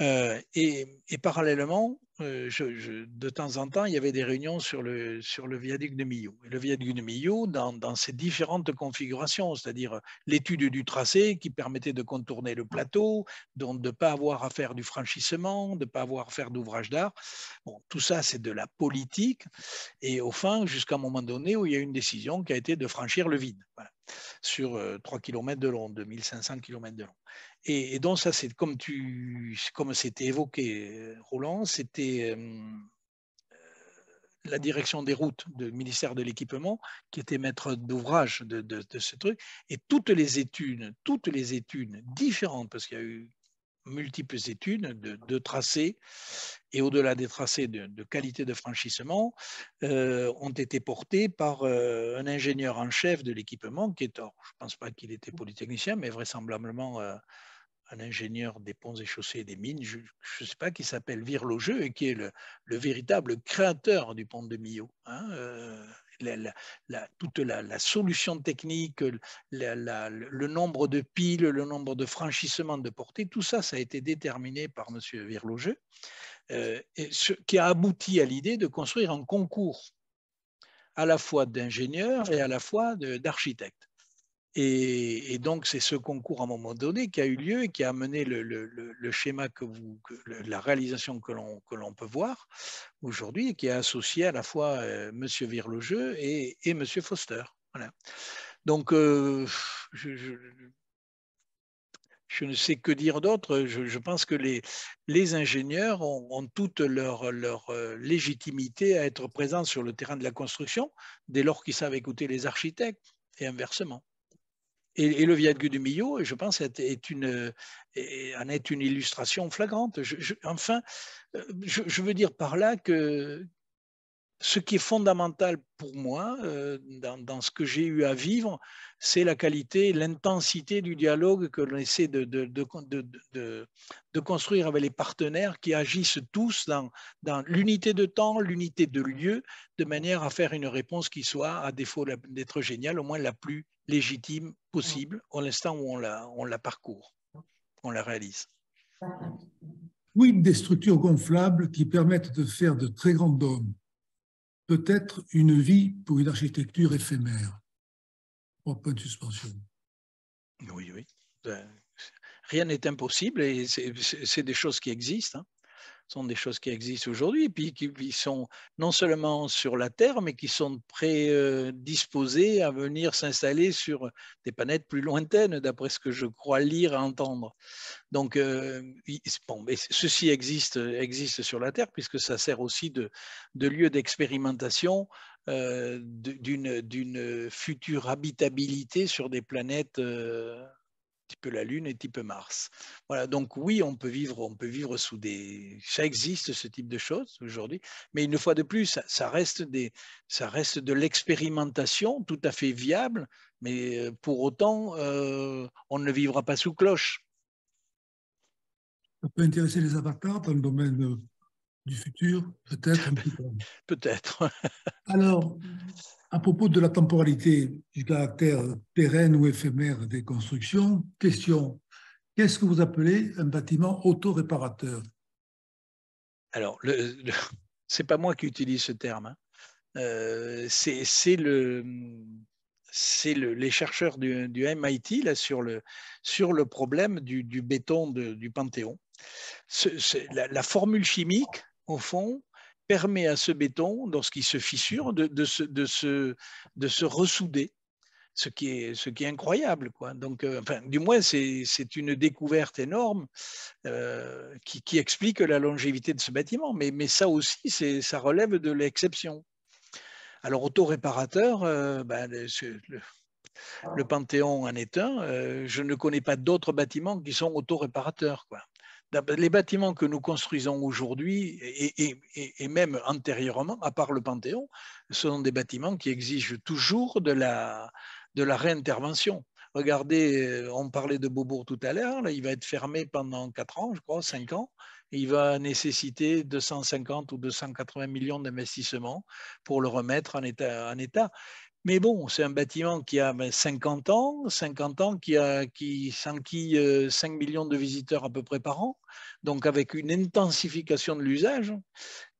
Euh, et, parallèlement, euh, de temps en temps, il y avait des réunions sur le, viaduc de Millau. Et le viaduc de Millau, dans, ses différentes configurations, c'est-à-dire euh, l'étude du tracé qui permettait de contourner le plateau, donc de ne pas avoir à faire du franchissement, de ne pas avoir à faire d'ouvrage d'art. tout ça, c'est de la politique. Et au fin, jusqu'à un moment donné où il y a une décision qui a été de franchir le vide sur 3 euh, km de long, 2500 km de long. Et, donc ça, c'est comme tu, comme c'était évoqué, Roland, c'était euh, la direction des routes du ministère de l'équipement qui était maître d'ouvrage de, de, ce truc. Et toutes les études, toutes les études différentes, parce qu'il y a eu multiples études de, tracés et au-delà des tracés de, qualité de franchissement euh, ont été portés par euh, un ingénieur en chef de l'équipement qui est, je ne pense pas qu'il était polytechnicien, mais vraisemblablement euh, un ingénieur des ponts et chaussées et des mines, je ne sais pas, qui s'appelle Virlogeux et qui est le, véritable créateur du pont de Millau. Hein, la, toute la, solution technique, le nombre de piles, le nombre de franchissements de portée, tout ça, ça a été déterminé par M. Virlogeux, euh, ce, qui a abouti à l'idée de construire un concours à la fois d'ingénieurs et à la fois d'architectes. Et, donc, c'est ce concours à un moment donné qui a eu lieu et qui a amené le, schéma que vous, la réalisation que l'on, peut voir aujourd'hui et qui a associé à la fois M. Euh, Monsieur Virlogeux et, et Monsieur Foster. Voilà. Donc, euh, je, ne sais que dire d'autre. Je, pense que les, les ingénieurs ont, toute leur, leur euh, légitimité à être présents sur le terrain de la construction dès lors qu'ils savent écouter les architectes et inversement. Et, le viaduc du Millau, je pense, est, une, en est une illustration flagrante. enfin, euh, je, veux dire par là que, ce qui est fondamental pour moi euh, dans, ce que j'ai eu à vivre, c'est la qualité, l'intensité du dialogue que l'on essaie de, de, construire avec les partenaires qui agissent tous dans, dans l'unité de temps, l'unité de lieu, de manière à faire une réponse qui soit, à défaut d'être géniale, au moins la plus légitime possible, mm. au l'instant où on la, on la parcourt, on la réalise. Oui, des structures gonflables qui permettent de faire de très grands dômes peut être une vie pour une architecture éphémère. Trois points de suspension. Oui, oui. Euh, rien n'est impossible et c'est des choses qui existent. Hein sont des choses qui existent aujourd'hui et puis qui, sont non seulement sur la Terre, mais qui sont prédisposées à venir s'installer sur des planètes plus lointaines, d'après ce que je crois lire et entendre. Donc, euh, bon, mais ceci existe, existe sur la Terre, puisque ça sert aussi de, de lieu d'expérimentation euh, d'une future habitabilité sur des planètes. Euh, petit peu la Lune et type Mars. Voilà, donc oui, on peut vivre, on peut vivre sous des... Ça existe, ce type de choses, aujourd'hui, mais une fois de plus, ça, reste, des, ça reste de l'expérimentation tout à fait viable, mais euh, pour autant, euh, on ne vivra pas sous cloche. Ça peut intéresser les avatars dans le domaine euh, du futur, peut-être. peut-être. Alors, à propos de la temporalité du caractère pérenne ou éphémère des constructions, question qu'est-ce que vous appelez un bâtiment autoréparateur Alors, ce c'est pas moi qui utilise ce terme. Hein. Euh, c'est le, les chercheurs du, MIT là, sur, le, sur le problème du, béton du Panthéon. la, formule chimique, au fond, permet à ce béton, lorsqu'il se fissure, de, se, de, de se ressouder, ce qui est, incroyable. Quoi. Donc, euh, du moins, c'est une découverte énorme euh, qui, explique la longévité de ce bâtiment. Mais, ça aussi, ça relève de l'exception. Alors, autoréparateur, réparateur, ben, le, ah. Panthéon en est un. Euh, je ne connais pas d'autres bâtiments qui sont autoréparateurs. Quoi les bâtiments que nous construisons aujourd'hui et, même antérieurement, à part le Panthéon, sont des bâtiments qui exigent toujours de la, réintervention. Regardez, euh, on parlait de Beaubourg tout à l'heure, il va être fermé pendant 4 ans, je crois, 5 ans. il va nécessiter 250 ou 280 millions d'investissements pour le remettre en En état. Mais bon, c'est un bâtiment qui a 50 ben, ans, 50 ans qui, a, qui s'enquille 5 euh, millions de visiteurs à peu près par an, donc avec une intensification de l'usage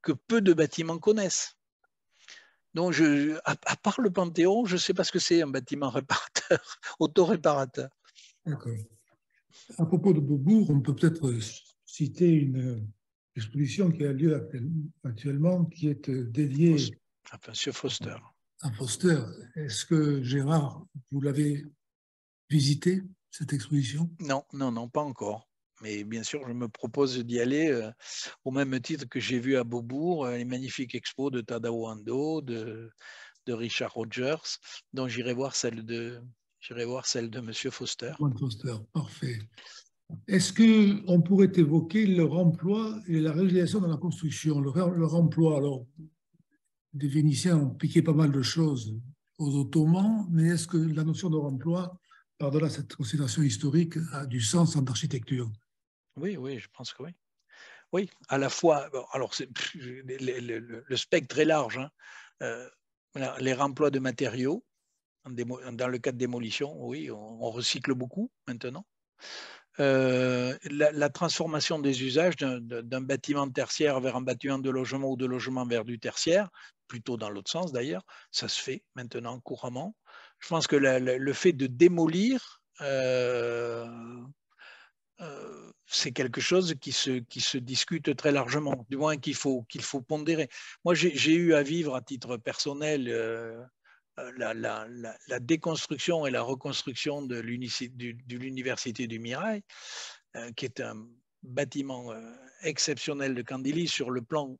que peu de bâtiments connaissent. Donc, à, part le Panthéon, je ne sais pas ce que c'est un bâtiment réparateur, autoréparateur. D'accord. À propos de Beaubourg, on peut peut-être citer une exposition qui a lieu actuellement, qui est euh, dédiée. à Monsieur Foster. Foster, Est-ce que Gérard, vous l'avez visité, cette exposition Non, non, non, pas encore. Mais bien sûr, je me propose d'y aller euh, au même titre que j'ai vu à Beaubourg euh, les magnifiques expos de Tadao Ando, de, de Richard Rogers, dont j'irai voir celle de j'irai voir celle de Monsieur Foster. parfait. Est-ce qu'on pourrait évoquer leur emploi et la réalisation de la construction, le leur Alors, les Vénitiens ont piqué pas mal de choses aux Ottomans, mais est-ce que la notion de remploi, par-delà cette considération historique, a du sens en architecture Oui, oui, je pense que oui. Oui, à la fois, alors le, spectre est large. Hein. Euh, les remplois de matériaux, dans le cas de démolition, oui, on, recycle beaucoup maintenant. Euh, la, transformation des usages d'un bâtiment tertiaire vers un bâtiment de logement ou de logement vers du tertiaire, plutôt dans l'autre sens d'ailleurs, ça se fait maintenant couramment. Je pense que le fait de démolir, euh, euh, c'est quelque chose qui se, discute très largement, du moins qu'il faut, qu'il faut pondérer. Moi, j'ai eu à vivre à titre personnel euh, la, déconstruction et la reconstruction de l'université du, Mirail, qui est un bâtiment exceptionnel de Candilly sur le plan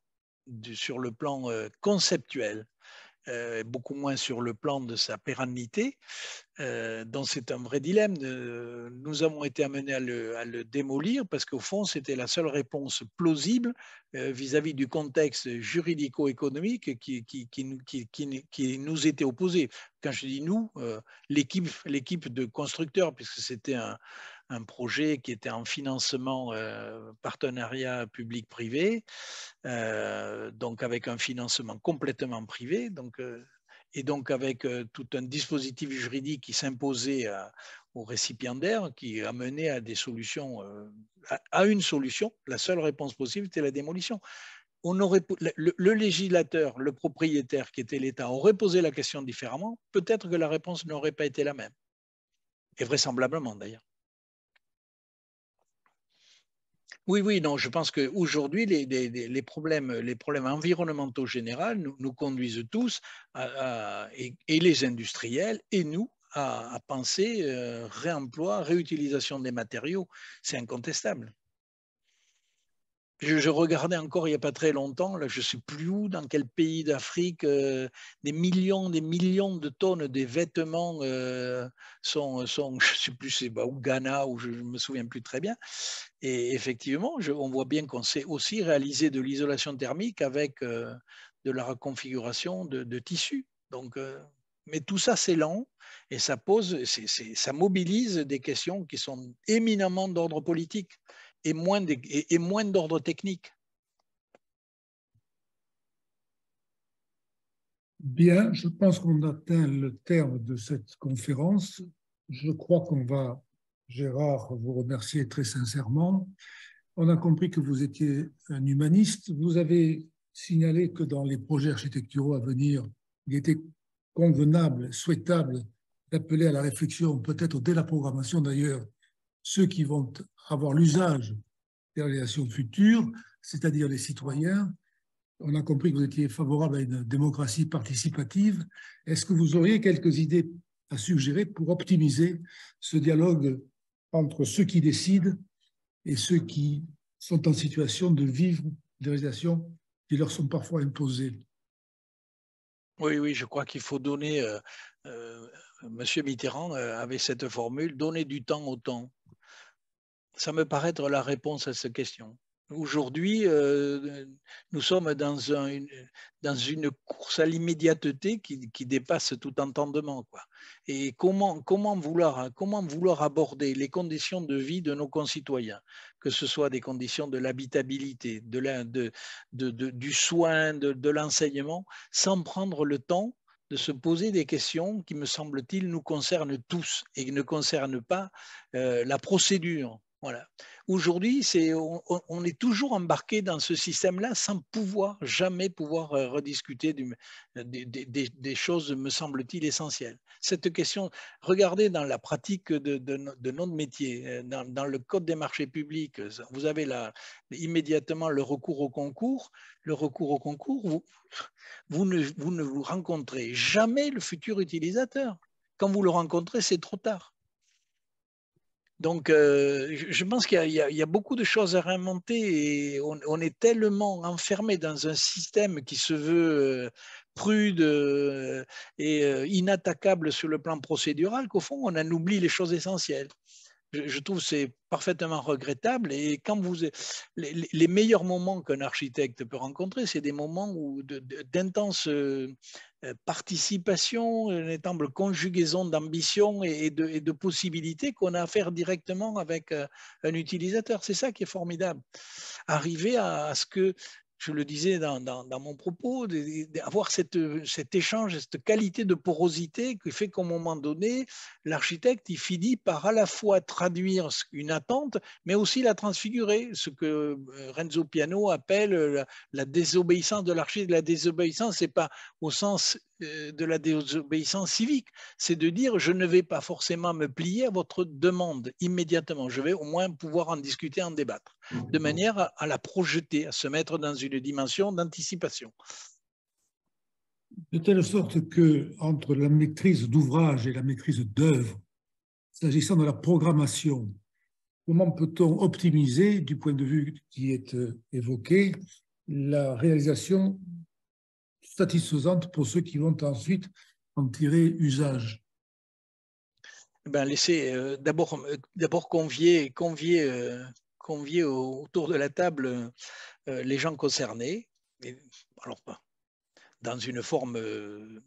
sur le plan euh, conceptuel, euh, beaucoup moins sur le plan de sa pérennité. Euh, donc c'est un vrai dilemme. Nous avons été amenés à le, démolir parce qu'au fond, c'était la seule réponse plausible vis-à-vis du contexte juridico-économique qui, qui, qui, nous était opposé. Quand je dis nous, l'équipe de constructeurs, puisque c'était un un projet qui était en financement euh, partenariat public-privé, euh, donc avec un financement complètement privé, donc, euh, et donc avec tout un dispositif juridique qui s'imposait aux récipiendaires, qui amenait à des solutions, à, une solution. La seule réponse possible était la démolition. On aurait, le, législateur, le propriétaire qui était l'État aurait posé la question différemment, peut-être que la réponse n'aurait pas été la même. Et vraisemblablement d'ailleurs. Oui, oui, je pense qu'aujourd'hui, les, les, problèmes, environnementaux généraux nous, conduisent tous, et, les industriels, et nous, à, penser euh, réemploi, réutilisation des matériaux. C'est incontestable. Je, regardais encore il n'y a pas très longtemps, là, je ne sais plus où, dans quel pays d'Afrique, euh, des millions, des millions de tonnes de vêtements euh, sont, je ne sais plus, c'est au bah, Ghana, ou je ne me souviens plus très bien. Et effectivement, on voit bien qu'on s'est aussi réalisé de l'isolation thermique avec euh, de la reconfiguration de, tissus. Donc, mais tout ça, c'est lent et ça pose, ça mobilise des questions qui sont éminemment d'ordre politique et moins d'ordre technique. Bien, je pense qu'on atteint le terme de cette conférence. Je crois qu'on va, Gérard, vous remercier très sincèrement. On a compris que vous étiez un humaniste. Vous avez signalé que dans les projets architecturaux à venir, il était convenable, souhaitable d'appeler à la réflexion, peut-être dès la programmation d'ailleurs, ceux qui vont avoir l'usage des relations futures, c'est-à-dire les citoyens. On a compris que vous étiez favorable à une démocratie participative. Est-ce que vous auriez quelques idées à suggérer pour optimiser ce dialogue entre ceux qui décident et ceux qui sont en situation de vivre des réalisations qui leur sont parfois imposées oui, oui, je crois qu'il faut donner, euh, euh, Monsieur Mitterrand euh, avait cette formule, donner du temps au temps. Ça me paraît être la réponse à cette question. Aujourd'hui, euh, nous sommes dans, une, dans, une, course à l'immédiateté qui, dépasse tout entendement. Quoi. Et comment, comment, vouloir, comment vouloir aborder les conditions de vie de nos concitoyens, que ce soit des conditions de l'habitabilité, de de, du soin, de l'enseignement, sans prendre le temps de se poser des questions qui, me semble-t-il, nous concernent tous et ne concernent pas euh, la procédure voilà. Aujourd'hui, c'est, on, est toujours embarqué dans ce système-là sans pouvoir, jamais pouvoir euh, rediscuter euh, des, choses, me semble-t-il, essentielles. Cette question, regardez dans la pratique de, notre métier, euh, dans, le Code des marchés publics, vous avez là, immédiatement le recours au concours. Le recours au concours, vous, ne, vous ne vous rencontrez jamais le futur utilisateur. Quand vous le rencontrez, c'est trop tard. Donc, euh, je pense qu'il y, a beaucoup de choses à remonter et on, on, est tellement enfermé dans un système qui se veut euh, prude euh, et inattaquable sur le plan procédural qu'au fond, on en oublie les choses essentielles. Je trouve c'est parfaitement regrettable. Et quand vous, les, les meilleurs moments qu'un architecte peut rencontrer, c'est des moments où d'intense euh, euh, participation, une étable conjugaison d'ambition et, de, et de possibilités qu'on a à faire directement avec euh, un utilisateur. C'est ça qui est formidable. Arriver à ce que je le disais dans, mon propos, d'avoir cet échange, cette qualité de porosité qui fait qu'au moment donné, l'architecte, il finit par à la fois traduire une attente, mais aussi la transfigurer, ce que euh, Renzo Piano appelle la, désobéissance de l'architecte. La désobéissance, c'est pas au sens euh, de la désobéissance civique, c'est de dire je ne vais pas forcément me plier à votre demande immédiatement, je vais au moins pouvoir en discuter, en débattre, de mhm. manière à, la projeter, à se mettre dans une dimension d'anticipation. De telle sorte que entre la maîtrise d'ouvrage et la maîtrise d'œuvre, s'agissant de la programmation, comment peut-on optimiser, du point de vue qui est euh, évoqué, la réalisation satisfaisante pour ceux qui vont ensuite en tirer usage eh ben laissez euh, d'abord euh, d'abord convier convier euh, convier autour de la table les gens concernés alors dans une forme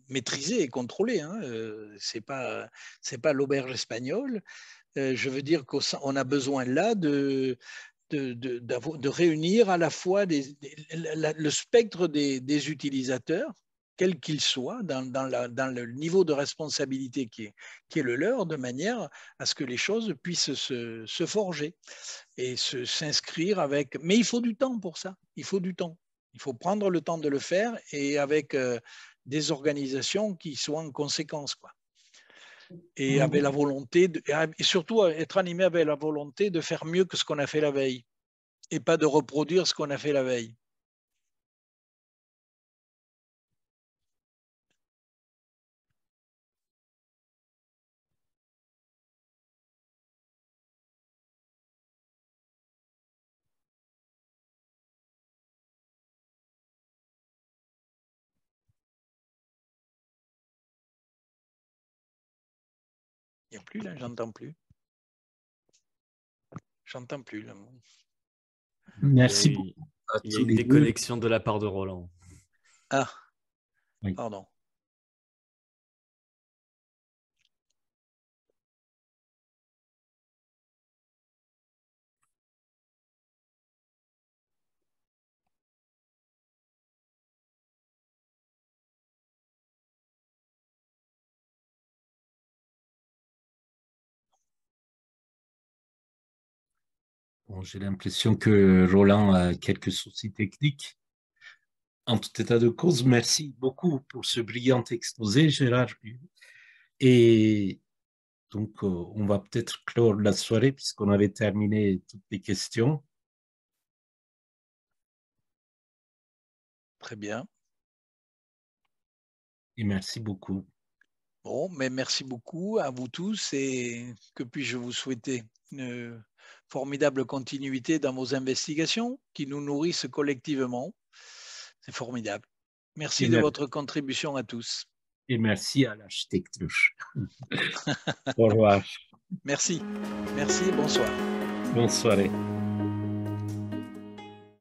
maîtrisée et contrôlée hein, c'est pas c'est pas l'auberge espagnole je veux dire qu'on a besoin là de de, de, réunir à la fois le spectre des, utilisateurs, quels qu'ils soient, dans, le niveau de responsabilité qui est, qui est, le leur, de manière à ce que les choses puissent se, forger et s'inscrire avec... Mais il faut du temps pour ça, il faut du temps. Il faut prendre le temps de le faire et avec euh, des organisations qui soient en conséquence. Quoi et mm-hmm. la volonté, surtout être animé avec la volonté de faire mieux que ce qu'on a fait la veille et pas de reproduire ce qu'on a fait la veille. là, j'entends plus. J'entends plus là. Merci Il y a une déconnexion de la part de Roland. Ah, pardon. J'ai l'impression que Roland a quelques soucis techniques. En tout état de cause, merci beaucoup pour ce brillant exposé, Gérard. Et donc, euh, on va peut-être clore la soirée puisqu'on avait terminé toutes les questions. Très bien. Et merci beaucoup. Bon, mais merci beaucoup à vous tous et que puis-je vous souhaiter euh, formidable continuité dans vos investigations qui nous nourrissent collectivement. C'est formidable. Merci de votre contribution à tous. Et merci à l'architecte Au revoir. Merci. Merci bonsoir. bonsoir.